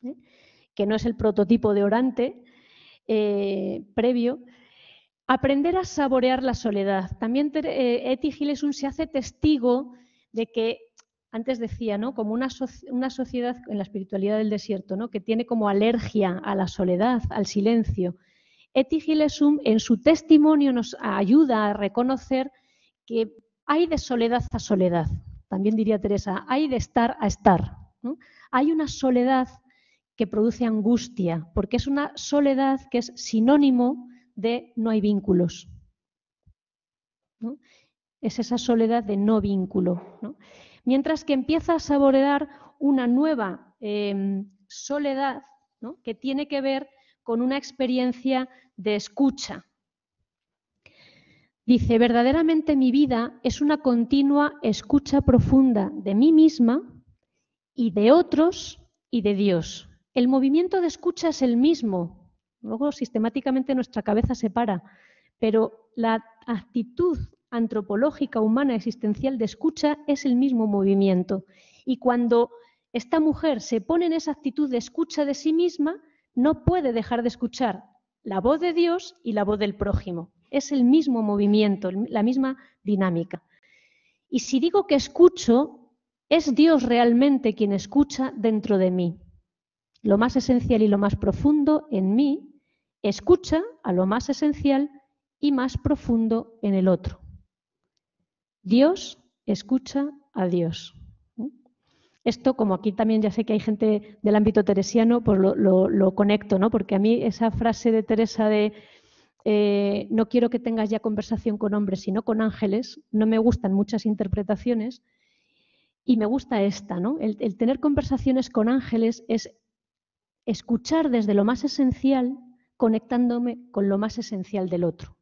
¿eh? que no es el prototipo de orante eh, previo, aprender a saborear la soledad. También eh, Eti Gilesum se hace testigo de que antes decía, ¿no? Como una, sociedad en la espiritualidad del desierto, ¿no? Que tiene como alergia a la soledad, al silencio. Eti en su testimonio nos ayuda a reconocer que hay de soledad a soledad. También diría Teresa, hay de estar a estar. Hay una soledad que produce angustia, porque es una soledad que es sinónimo de no hay vínculos. ¿no? es esa soledad de no vínculo. Mientras que empieza a saborear una nueva em, soledad que tiene que ver con una experiencia de escucha. Dice, verdaderamente mi vida es una continua escucha profunda de mí misma y de otros y de Dios. El movimiento de escucha es el mismo. Luego sistemáticamente nuestra cabeza se para, pero la actitud antropológica, humana, existencial de escucha es el mismo movimiento. Y cuando esta mujer se pone en esa actitud de escucha de sí misma, no puede dejar de escuchar la voz de Dios y la voz del prójimo. Es el mismo movimiento, la misma dinámica. Y si digo que escucho, es Dios realmente quien escucha dentro de mí. Lo más esencial y lo más profundo en mí escucha a lo más esencial y más profundo en el otro. Dios escucha a Dios. Esto, como aquí también ya sé que hay gente del ámbito teresiano, pues lo, conecto, ¿no? Porque a mí esa frase de Teresa de eh, no quiero que tengas ya conversación con hombres, sino con ángeles, no me gustan muchas interpretaciones y me gusta esta, ¿no? El, tener conversaciones con ángeles es escuchar desde lo más esencial, conectándome con lo más esencial del otro,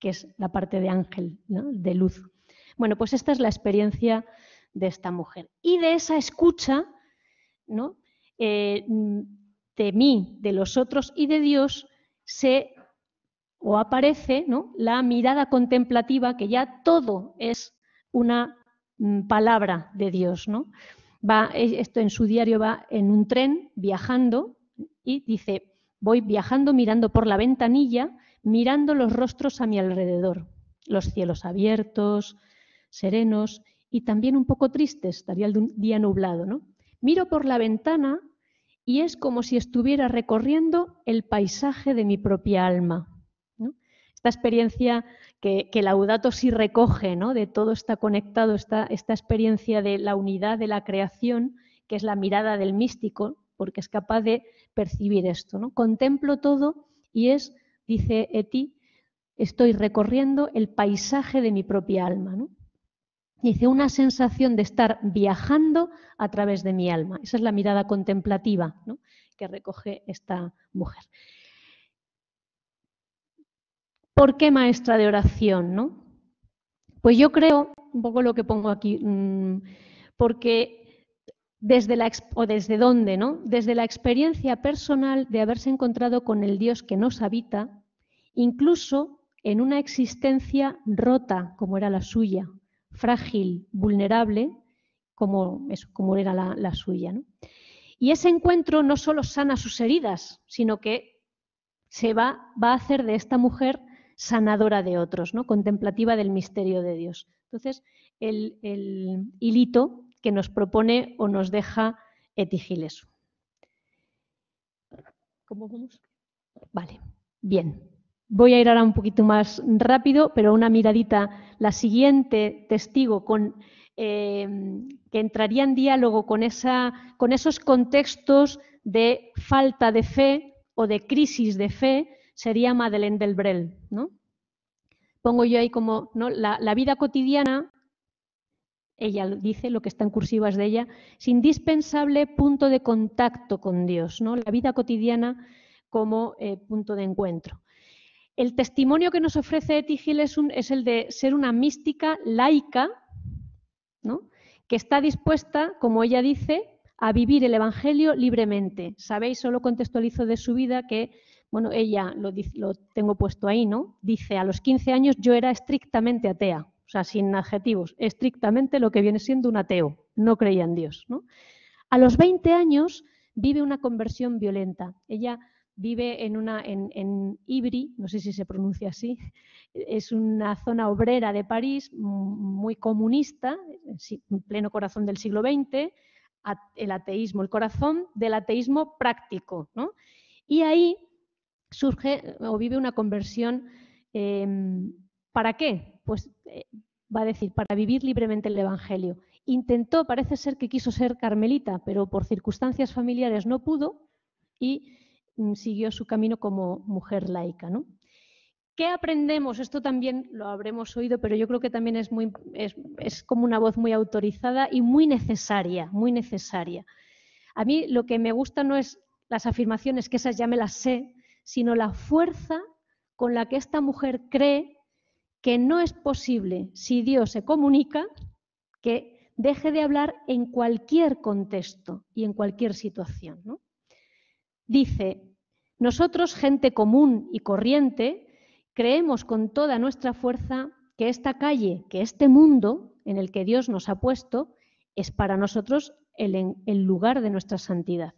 que es la parte de ángel, de luz. Bueno, pues esta es la experiencia de esta mujer. Y de esa escucha, ¿no? Eh, de mí, de los otros y de Dios, se o aparece ¿no? la mirada contemplativa, que ya todo es una mm, palabra de Dios. ¿no? Va, eh, esto en su diario va en un tren viajando y dice, voy viajando mirando por la ventanilla, mirando los rostros a mi alrededor, los cielos abiertos, serenos y también un poco tristes, estaría el día nublado, ¿no? Miro por la ventana y es como si estuviera recorriendo el paisaje de mi propia alma. Esta experiencia que, el Laudato sí recoge, ¿no? de todo está conectado, esta, esta experiencia de la unidad de la creación, que es la mirada del místico, porque es capaz de percibir esto. ¿no? Contemplo todo y es, dice Eti, estoy recorriendo el paisaje de mi propia alma. ¿no? Dice, una sensación de estar viajando a través de mi alma. Esa es la mirada contemplativa que recoge esta mujer. ¿Por qué maestra de oración? ¿no? Pues yo creo, un poco lo que pongo aquí, mm, porque desde la, o desde dónde, ¿no? Desde la experiencia personal de haberse encontrado con el Dios que nos habita, incluso en una existencia rota como era la suya, frágil, vulnerable, como, como era la, suya. Y ese encuentro no solo sana sus heridas, sino que se va, va a hacer de esta mujer sanadora de otros, ¿no? contemplativa del misterio de Dios. Entonces, el, el hilito que nos propone o nos deja Etigiles. ¿Cómo vamos? Vale, bien. Voy a ir ahora un poquito más rápido, pero una miradita. La siguiente testigo con, eh, que entraría en diálogo con, esa, con esos contextos de falta de fe o de crisis de fe sería Madeleine del Brel. ¿no? Pongo yo ahí como la, vida cotidiana ella dice, lo que está en cursivas de ella, es indispensable punto de contacto con Dios, ¿no? La vida cotidiana como eh, punto de encuentro. El testimonio que nos ofrece Etigil es, el de ser una mística laica, que está dispuesta, como ella dice, a vivir el Evangelio libremente. Sabéis, solo contextualizo de su vida que, bueno, ella lo, tengo puesto ahí, ¿no? Dice, a los 15 años yo era estrictamente atea, o sea, sin adjetivos, estrictamente lo que viene siendo un ateo, no creía en Dios, A los 20 años vive una conversión violenta. Ella vive en una en, no sé si se pronuncia así, es una zona obrera de París muy comunista, en pleno corazón del siglo XX, el ateísmo, el corazón del ateísmo práctico. ¿no? Y ahí surge o vive una conversión. Em, ¿Para qué? Pues eh, va a decir, para vivir libremente el Evangelio. Intentó, parece ser que quiso ser carmelita, pero por circunstancias familiares no pudo y Mm, siguió su camino como mujer laica. ¿no? ¿Qué aprendemos? Esto también lo habremos oído, pero yo creo que también es, muy, es, como una voz muy autorizada y muy necesaria, muy necesaria. A mí lo que me gusta no es las afirmaciones, que esas ya me las sé, sino la fuerza con la que esta mujer cree que no es posible, si Dios se comunica, que deje de hablar en cualquier contexto y en cualquier situación. Dice, nosotros, gente común y corriente, creemos con toda nuestra fuerza que esta calle, que este mundo en el que Dios nos ha puesto, es para nosotros el, lugar de nuestra santidad.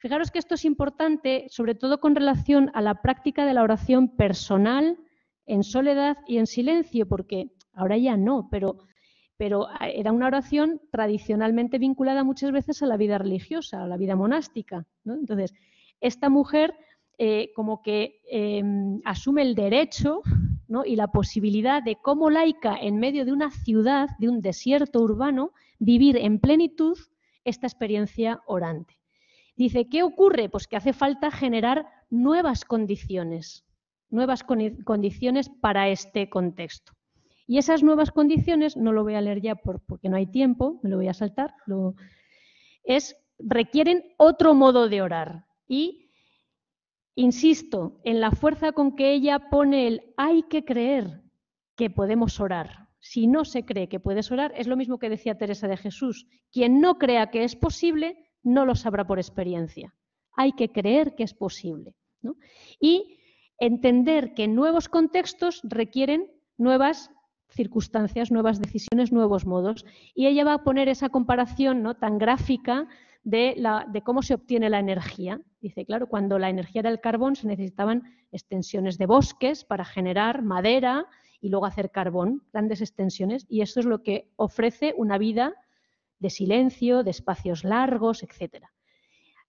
Fijaros que esto es importante, sobre todo con relación a la práctica de la oración personal, en soledad y en silencio, porque ahora ya no, pero, era una oración tradicionalmente vinculada muchas veces a la vida religiosa, a la vida monástica. Entonces, esta mujer eh, como que em, asume el derecho y la posibilidad de como laica en medio de una ciudad, de un desierto urbano, vivir en plenitud esta experiencia orante. Dice, ¿qué ocurre? Pues que hace falta generar nuevas condiciones, nuevas condiciones para este contexto. Y esas nuevas condiciones, no lo voy a leer ya porque no hay tiempo, me lo voy a saltar, lo, es, requieren otro modo de orar. Y Insisto en la fuerza con que ella pone el hay que creer que podemos orar. Si no se cree que puedes orar, es lo mismo que decía Teresa de Jesús, quien no crea que es posible, no lo sabrá por experiencia. Hay que creer que es posible. Y entender que nuevos contextos requieren nuevas circunstancias, nuevas decisiones, nuevos modos. Y ella va a poner esa comparación ¿no? tan gráfica de, la, de, cómo se obtiene la energía. Dice, claro, cuando la energía era el carbón se necesitaban extensiones de bosques para generar madera y luego hacer carbón, grandes extensiones. Y eso es lo que ofrece una vida de silencio, de espacios largos, etc.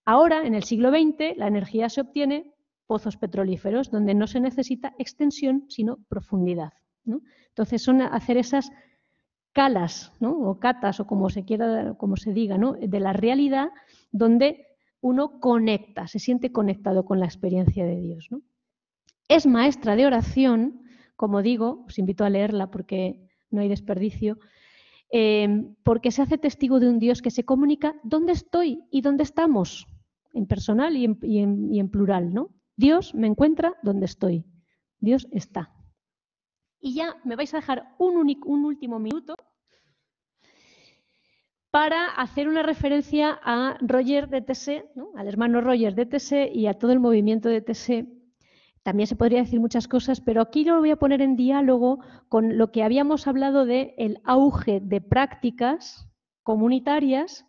Ahora, en el siglo XX, la energía se obtiene pozos petrolíferos, donde no se necesita extensión, sino profundidad. Entonces son hacer esas calas, O catas, o como se quiera, como se diga, De la realidad donde uno conecta, se siente conectado con la experiencia de Dios, Es maestra de oración, como digo, os invito a leerla porque no hay desperdicio, em, porque se hace testigo de un Dios que se comunica dónde estoy y dónde estamos, en personal y en, plural, ¿no? Dios me encuentra donde estoy, Dios está. Y ya me vais a dejar un, un último minuto para hacer una referencia a Roger de Tessé, al hermano Roger de Tessé y a todo el movimiento de Tessé. También se podría decir muchas cosas, pero aquí lo voy a poner en diálogo con lo que habíamos hablado de el auge de prácticas comunitarias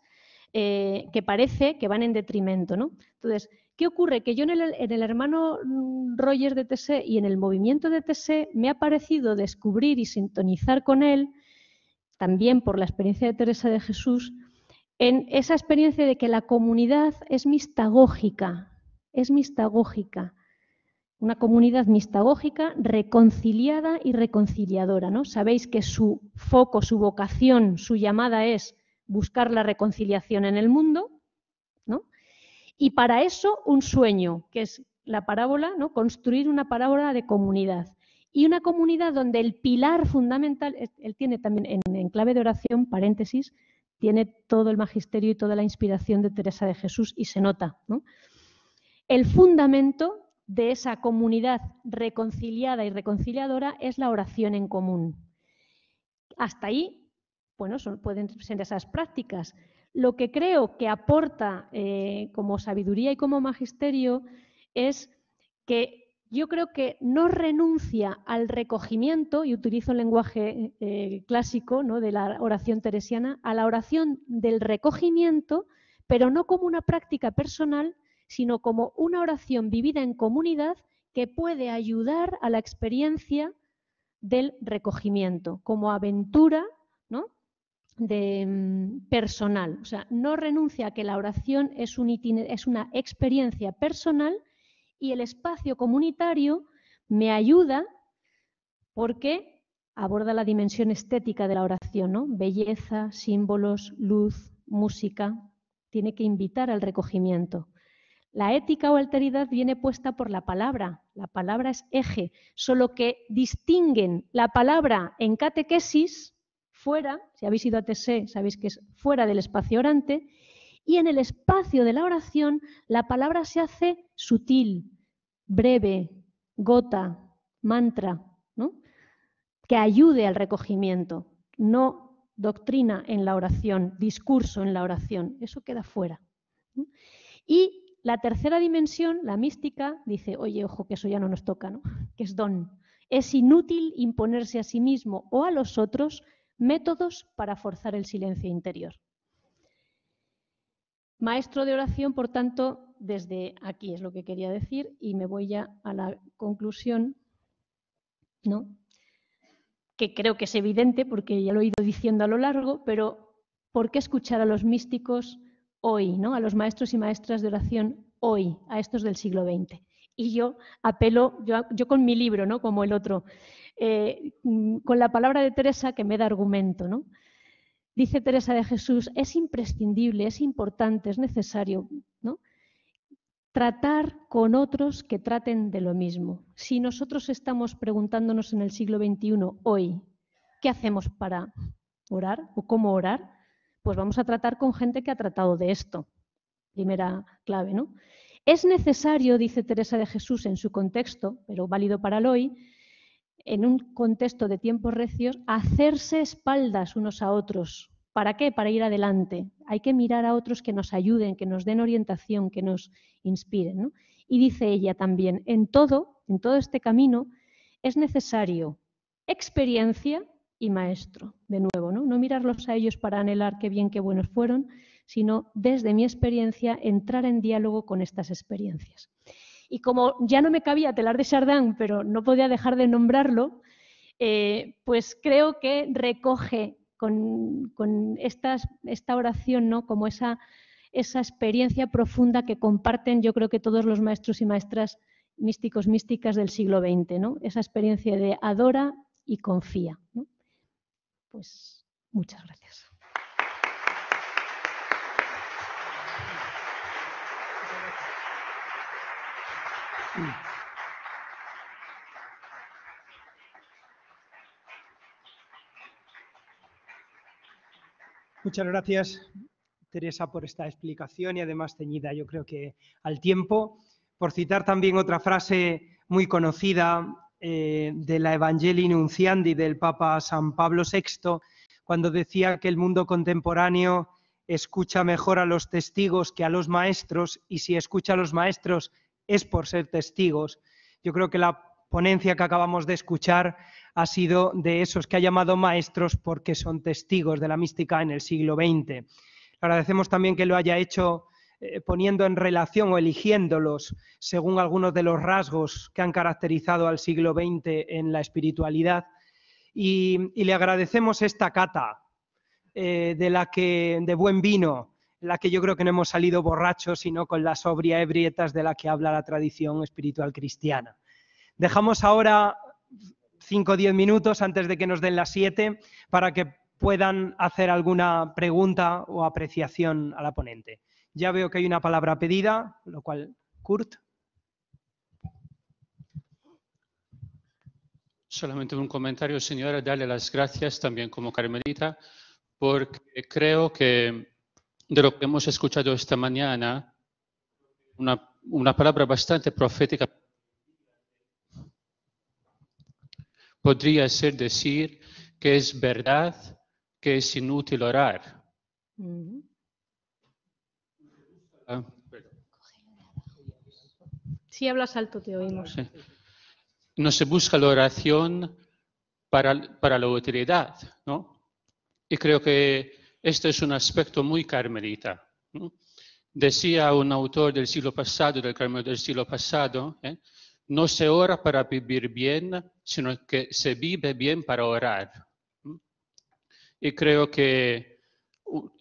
eh, que parece que van en detrimento. ¿no? Entonces, ¿Qué ocurre? Que yo en el, hermano mm, Rogers de TC y en el movimiento de TC me ha parecido descubrir y sintonizar con él, también por la experiencia de Teresa de Jesús, en esa experiencia de que la comunidad es mistagógica, es mistagógica, una comunidad mistagógica reconciliada y reconciliadora. ¿no? Sabéis que su foco, su vocación, su llamada es buscar la reconciliación en el mundo y para eso un sueño, que es la parábola, ¿no? construir una parábola de comunidad. Y una comunidad donde el pilar fundamental, él tiene también en, clave de oración, paréntesis, tiene todo el magisterio y toda la inspiración de Teresa de Jesús y se nota. ¿no? El fundamento de esa comunidad reconciliada y reconciliadora es la oración en común. Hasta ahí, bueno, pueden ser esas prácticas, lo que creo que aporta eh, como sabiduría y como magisterio es que yo creo que no renuncia al recogimiento, y utilizo el lenguaje eh, clásico de la oración teresiana, a la oración del recogimiento, pero no como una práctica personal, sino como una oración vivida en comunidad que puede ayudar a la experiencia del recogimiento, como aventura de mm, personal. O sea, no renuncia a que la oración es, un es una experiencia personal y el espacio comunitario me ayuda porque aborda la dimensión estética de la oración, ¿no? Belleza, símbolos, luz, música. Tiene que invitar al recogimiento. La ética o alteridad viene puesta por la palabra. La palabra es eje, solo que distinguen la palabra en catequesis fuera, si habéis ido a TC e, sabéis que es fuera del espacio orante, y en el espacio de la oración la palabra se hace sutil, breve, gota, mantra, que ayude al recogimiento, no doctrina en la oración, discurso en la oración, eso queda fuera. Y la tercera dimensión, la mística, dice, oye, ojo, que eso ya no nos toca, ¿no? que es don. Es inútil imponerse a sí mismo o a los otros Métodos para forzar el silencio interior. Maestro de oración, por tanto, desde aquí es lo que quería decir y me voy ya a la conclusión, ¿no? que creo que es evidente porque ya lo he ido diciendo a lo largo, pero ¿por qué escuchar a los místicos hoy, ¿no? a los maestros y maestras de oración hoy, a estos del siglo XX? Y yo apelo, yo, con mi libro, ¿no? como el otro, eh, mm, con la palabra de Teresa que me da argumento. ¿no? Dice Teresa de Jesús, es imprescindible, es importante, es necesario tratar con otros que traten de lo mismo. Si nosotros estamos preguntándonos en el siglo XXI, hoy, ¿qué hacemos para orar o cómo orar? Pues vamos a tratar con gente que ha tratado de esto. Primera clave, ¿no? Es necesario, dice Teresa de Jesús en su contexto, pero válido para el hoy, en un contexto de tiempos recios, hacerse espaldas unos a otros. ¿Para qué? Para ir adelante. Hay que mirar a otros que nos ayuden, que nos den orientación, que nos inspiren. Y dice ella también, en todo, en todo este camino, es necesario experiencia y maestro. De nuevo, ¿no? no mirarlos a ellos para anhelar qué bien, qué buenos fueron, sino desde mi experiencia entrar en diálogo con estas experiencias. Y como ya no me cabía telar de Chardin, pero no podía dejar de nombrarlo, eh, pues creo que recoge con, esta oración, ¿no? Como esa, experiencia profunda que comparten, yo creo que todos los maestros y maestras místicos, místicas del siglo XX, ¿no? Esa experiencia de adora y confía. Pues muchas gracias. Muchas gracias, Teresa, por esta explicación y además ceñida, yo creo que al tiempo. Por citar también otra frase muy conocida eh, de la Evangelii Nunciandi del Papa San Pablo VI, cuando decía que el mundo contemporáneo escucha mejor a los testigos que a los maestros y si escucha a los maestros es por ser testigos. Yo creo que la ponencia que acabamos de escuchar ha sido de esos que ha llamado maestros porque son testigos de la mística en el siglo XX. Agradecemos también que lo haya hecho eh, poniendo en relación o eligiéndolos según algunos de los rasgos que han caracterizado al siglo XX en la espiritualidad. Y, le agradecemos esta cata eh, de la que de buen vino la que yo creo que no hemos salido borrachos, sino con la sobria ebrietas de la que habla la tradición espiritual cristiana. Dejamos ahora cinco o diez minutos antes de que nos den las siete para que puedan hacer alguna pregunta o apreciación a la ponente. Ya veo que hay una palabra pedida, lo cual, Kurt. Solamente un comentario, señora, darle las gracias también como carmelita, porque creo que de lo que hemos escuchado esta mañana, una, palabra bastante profética. Podría ser decir que es verdad que es inútil orar. Ah, si hablas alto te oímos. No se busca la oración para, para la utilidad, ¿no? Y creo que este es un aspecto muy carmelita. Decía un autor del siglo pasado, del Carmelo del siglo pasado, ¿eh? no se ora para vivir bien, sino que se vive bien para orar. Y creo que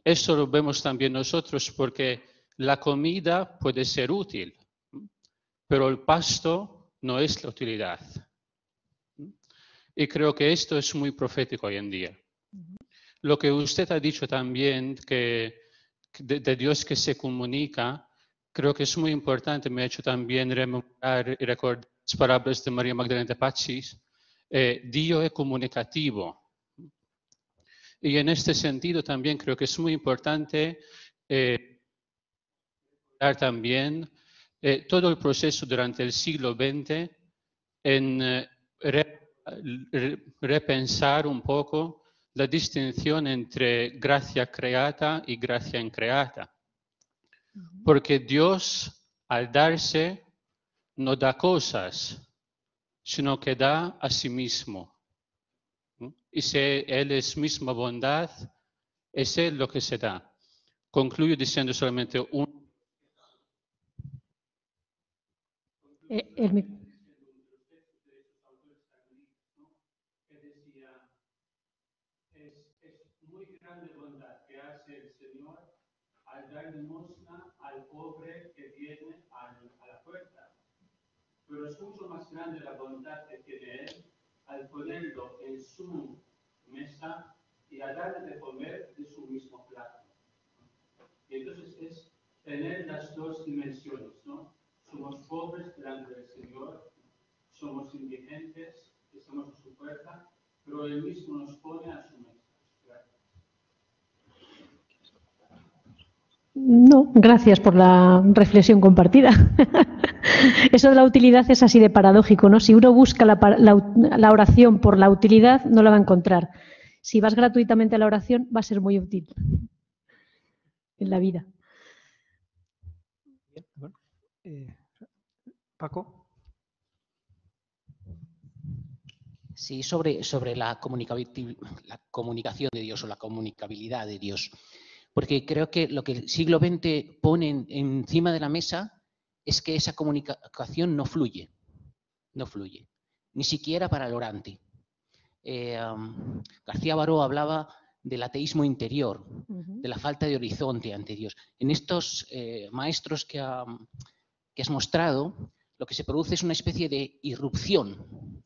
eso lo vemos también nosotros porque la comida puede ser útil, pero el pasto no es la utilidad. Y creo que esto es muy profético hoy en día. Lo que usted ha dicho también que de, Dios que se comunica, creo que es muy importante. Me ha hecho también rememorar y recordar las palabras de María Magdalena de Pachis. Eh, Dios es comunicativo. Y en este sentido también creo que es muy importante eh, también eh, todo el proceso durante el siglo XX en eh, repensar un poco la distinción entre gracia creada y gracia increada. Porque Dios, al darse, no da cosas, sino que da a sí mismo. Y si Él es misma bondad, es Él lo que se da. Concluyo diciendo solamente un... Eh, el, el... al pobre que viene a la puerta. Pero es mucho más grande la bondad que tiene Él al ponerlo en su mesa y a darle de comer de su mismo plato. Y entonces es tener las dos dimensiones, ¿no? Somos pobres delante del Señor, somos indigentes, estamos en su puerta, pero Él mismo nos pone a su mesa. No, gracias por la reflexión compartida. Eso de la utilidad es así de paradójico, ¿no? Si uno busca la, oración por la utilidad, no la va a encontrar. Si vas gratuitamente a la oración, va a ser muy útil en la vida. Eh, Paco. Sí, sobre, sobre la, la comunicación de Dios o la comunicabilidad de Dios porque creo que lo que el siglo XX pone encima de la mesa es que esa comunicación no fluye, no fluye, ni siquiera para el orante. Eh, García Baró hablaba del ateísmo interior, de la falta de horizonte ante Dios. En estos eh, maestros que, has mostrado, lo que se produce es una especie de irrupción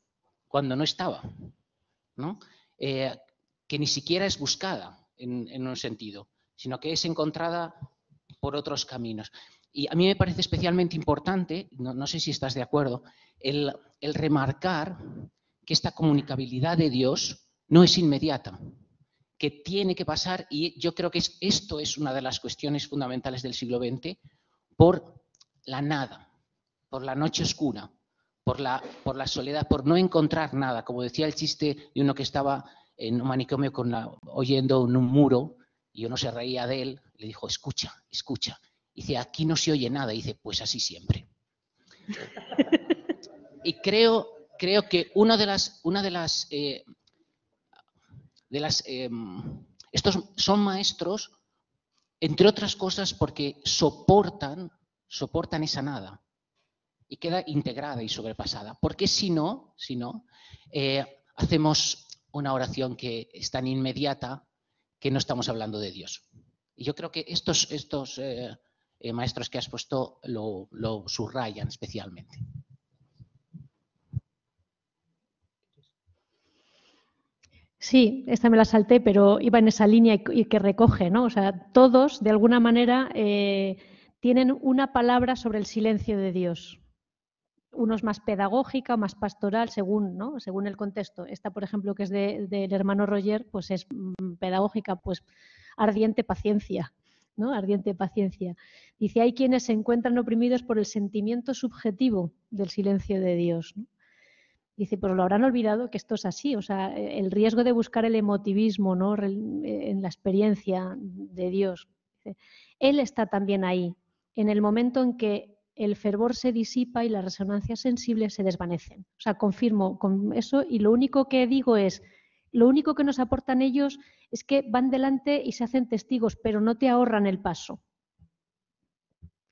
cuando no estaba, eh, que ni siquiera es buscada en, en, un sentido sino que es encontrada por otros caminos. Y a mí me parece especialmente importante, no, sé si estás de acuerdo, el, remarcar que esta comunicabilidad de Dios no es inmediata, que tiene que pasar, y yo creo que esto es una de las cuestiones fundamentales del siglo XX, por la nada, por la noche oscura, por la, por la soledad, por no encontrar nada, como decía el chiste de uno que estaba en un manicomio oyendo un, un muro, y no se reía de él, le dijo, escucha, escucha. Y dice, aquí no se oye nada. Y dice, pues así siempre. y creo, creo que una de las, una de las, eh, de las, eh, estos son maestros, entre otras cosas, porque soportan, soportan esa nada y queda integrada y sobrepasada. Porque si no, si no, eh, hacemos una oración que es tan inmediata que no estamos hablando de Dios. Y yo creo que estos, estos eh, eh, maestros que has puesto lo, subrayan especialmente. Sí, esta me la salté, pero iba en esa línea y, que recoge, ¿no? O sea, todos, de alguna manera, eh, tienen una palabra sobre el silencio de Dios uno es más pedagógica, más pastoral, según, ¿no? según el contexto. Esta, por ejemplo, que es del hermano Roger, pues es mm, pedagógica, pues ardiente paciencia, ¿no? Ardiente paciencia. Dice, hay quienes se encuentran oprimidos por el sentimiento subjetivo del silencio de Dios. Dice, pero lo habrán olvidado que esto es así. O sea, e, el riesgo de buscar el emotivismo ¿no? E, en la experiencia de Dios. Él está también ahí, en el momento en que el fervor se disipa y las resonancias sensibles se desvanecen. O sea, confirmo con eso y lo único que digo es, lo único que nos aportan ellos es que van delante y se hacen testigos, pero no te ahorran el paso.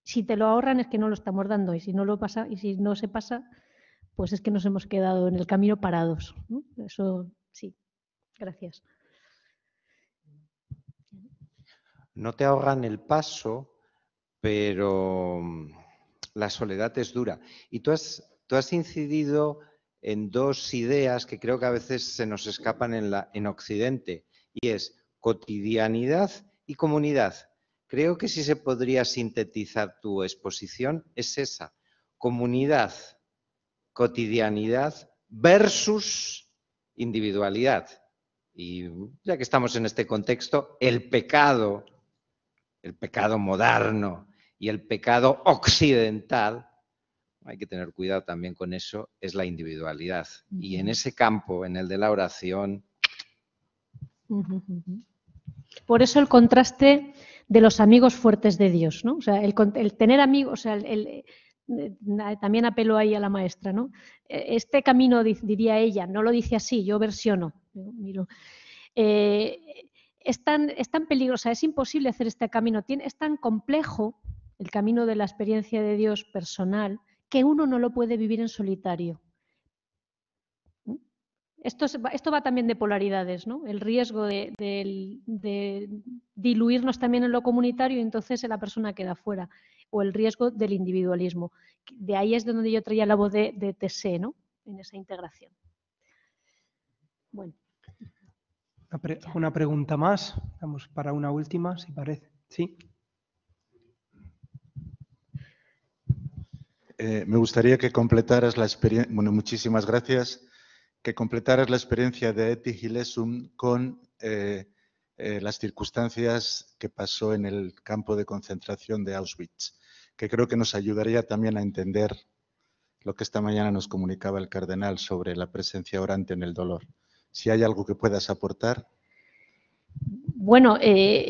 Si te lo ahorran es que no lo estamos dando y si no lo pasa y si no se pasa, pues es que nos hemos quedado en el camino parados. Eso sí. Gracias. No te ahorran el paso, pero la soledad es dura. Y tú has, tú has incidido en dos ideas que creo que a veces se nos escapan en, en Occidente, y es cotidianidad y comunidad. Creo que si se podría sintetizar tu exposición es esa, comunidad, cotidianidad versus individualidad. Y ya que estamos en este contexto, el pecado, el pecado moderno, y el pecado occidental, hay que tener cuidado también con eso, es la individualidad. Y en ese campo, en el de la oración... Por eso el contraste de los amigos fuertes de Dios, ¿no? O sea, el, tener amigos, eh, eh, también apelo ahí a la maestra, ¿no? E, este camino, diría ella, no lo dice así, yo versiono, eh, es, tan, es tan peligrosa, es imposible hacer este camino, es tan complejo el camino de la experiencia de Dios personal, que uno no lo puede vivir en solitario. ¿Mm? Esto, esto va también de polaridades, ¿no? El riesgo de, diluirnos también en lo comunitario y entonces la persona queda fuera, o el riesgo del individualismo. De ahí es donde yo traía la voz de, de e, ¿no? En esa integración. Bueno. Una, una pregunta más, vamos para una última, si parece. Sí. Eh, me gustaría que completaras la experiencia, bueno, muchísimas gracias, que la experiencia de Eti Gilesum con eh, eh, las circunstancias que pasó en el campo de concentración de Auschwitz, que creo que nos ayudaría también a entender lo que esta mañana nos comunicaba el cardenal sobre la presencia orante en el dolor. Si hay algo que puedas aportar. Bueno, eh,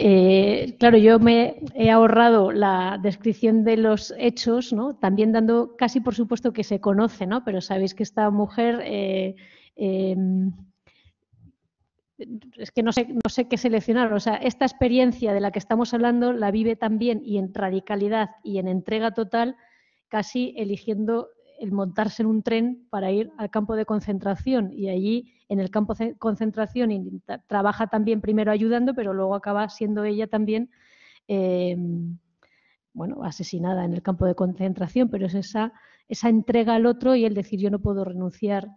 eh, claro, yo me he ahorrado la descripción de los hechos, ¿no? También dando casi por supuesto que se conoce, ¿no? Pero sabéis que esta mujer eh, es que no sé, no sé qué seleccionar. O sea, esta experiencia de la que estamos hablando la vive también y en radicalidad y en entrega total, casi eligiendo el montarse en un tren para ir al campo de concentración y allí en el campo de concentración trabaja también primero ayudando, pero luego acaba siendo ella también em, bueno, asesinada en el campo de concentración, pero es esa, esa entrega al otro y el decir yo no puedo renunciar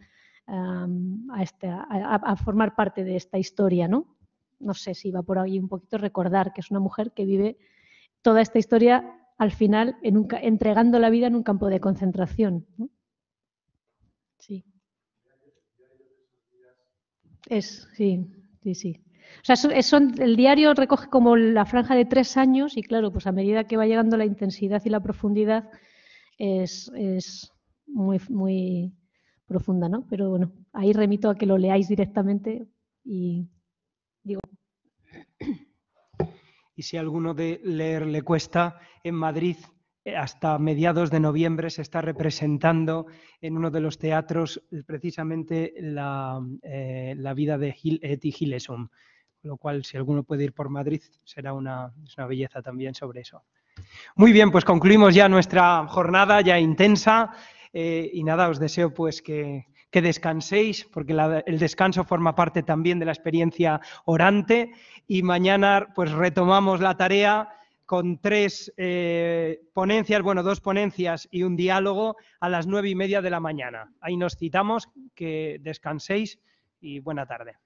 a, a, formar parte de esta historia, ¿no? No sé si va por ahí un poquito recordar que es una mujer que vive toda esta historia al final en entregando la vida en un campo de concentración. Sí. Es, sí, sí, sí. O sea, son, el diario recoge como la franja de tres años y claro, pues a medida que va llegando la intensidad y la profundidad es, es muy, muy profunda, ¿no? Pero bueno, ahí remito a que lo leáis directamente y digo, y si alguno de leer le cuesta, en Madrid eh, hasta mediados de noviembre se está representando en uno de los teatros eh, precisamente eh, la, vida de Gil, Eti Gilesum, con lo cual si alguno puede ir por Madrid será una, belleza también sobre eso. Muy bien, pues concluimos ya nuestra jornada ya intensa y nada, os deseo pues que, que descanséis, porque el descanso forma parte también de la experiencia orante. Y mañana pues retomamos la tarea con tres eh, ponencias, bueno, dos ponencias y un diálogo a las nueve y media de la mañana. Ahí nos citamos, que descanséis y buena tarde.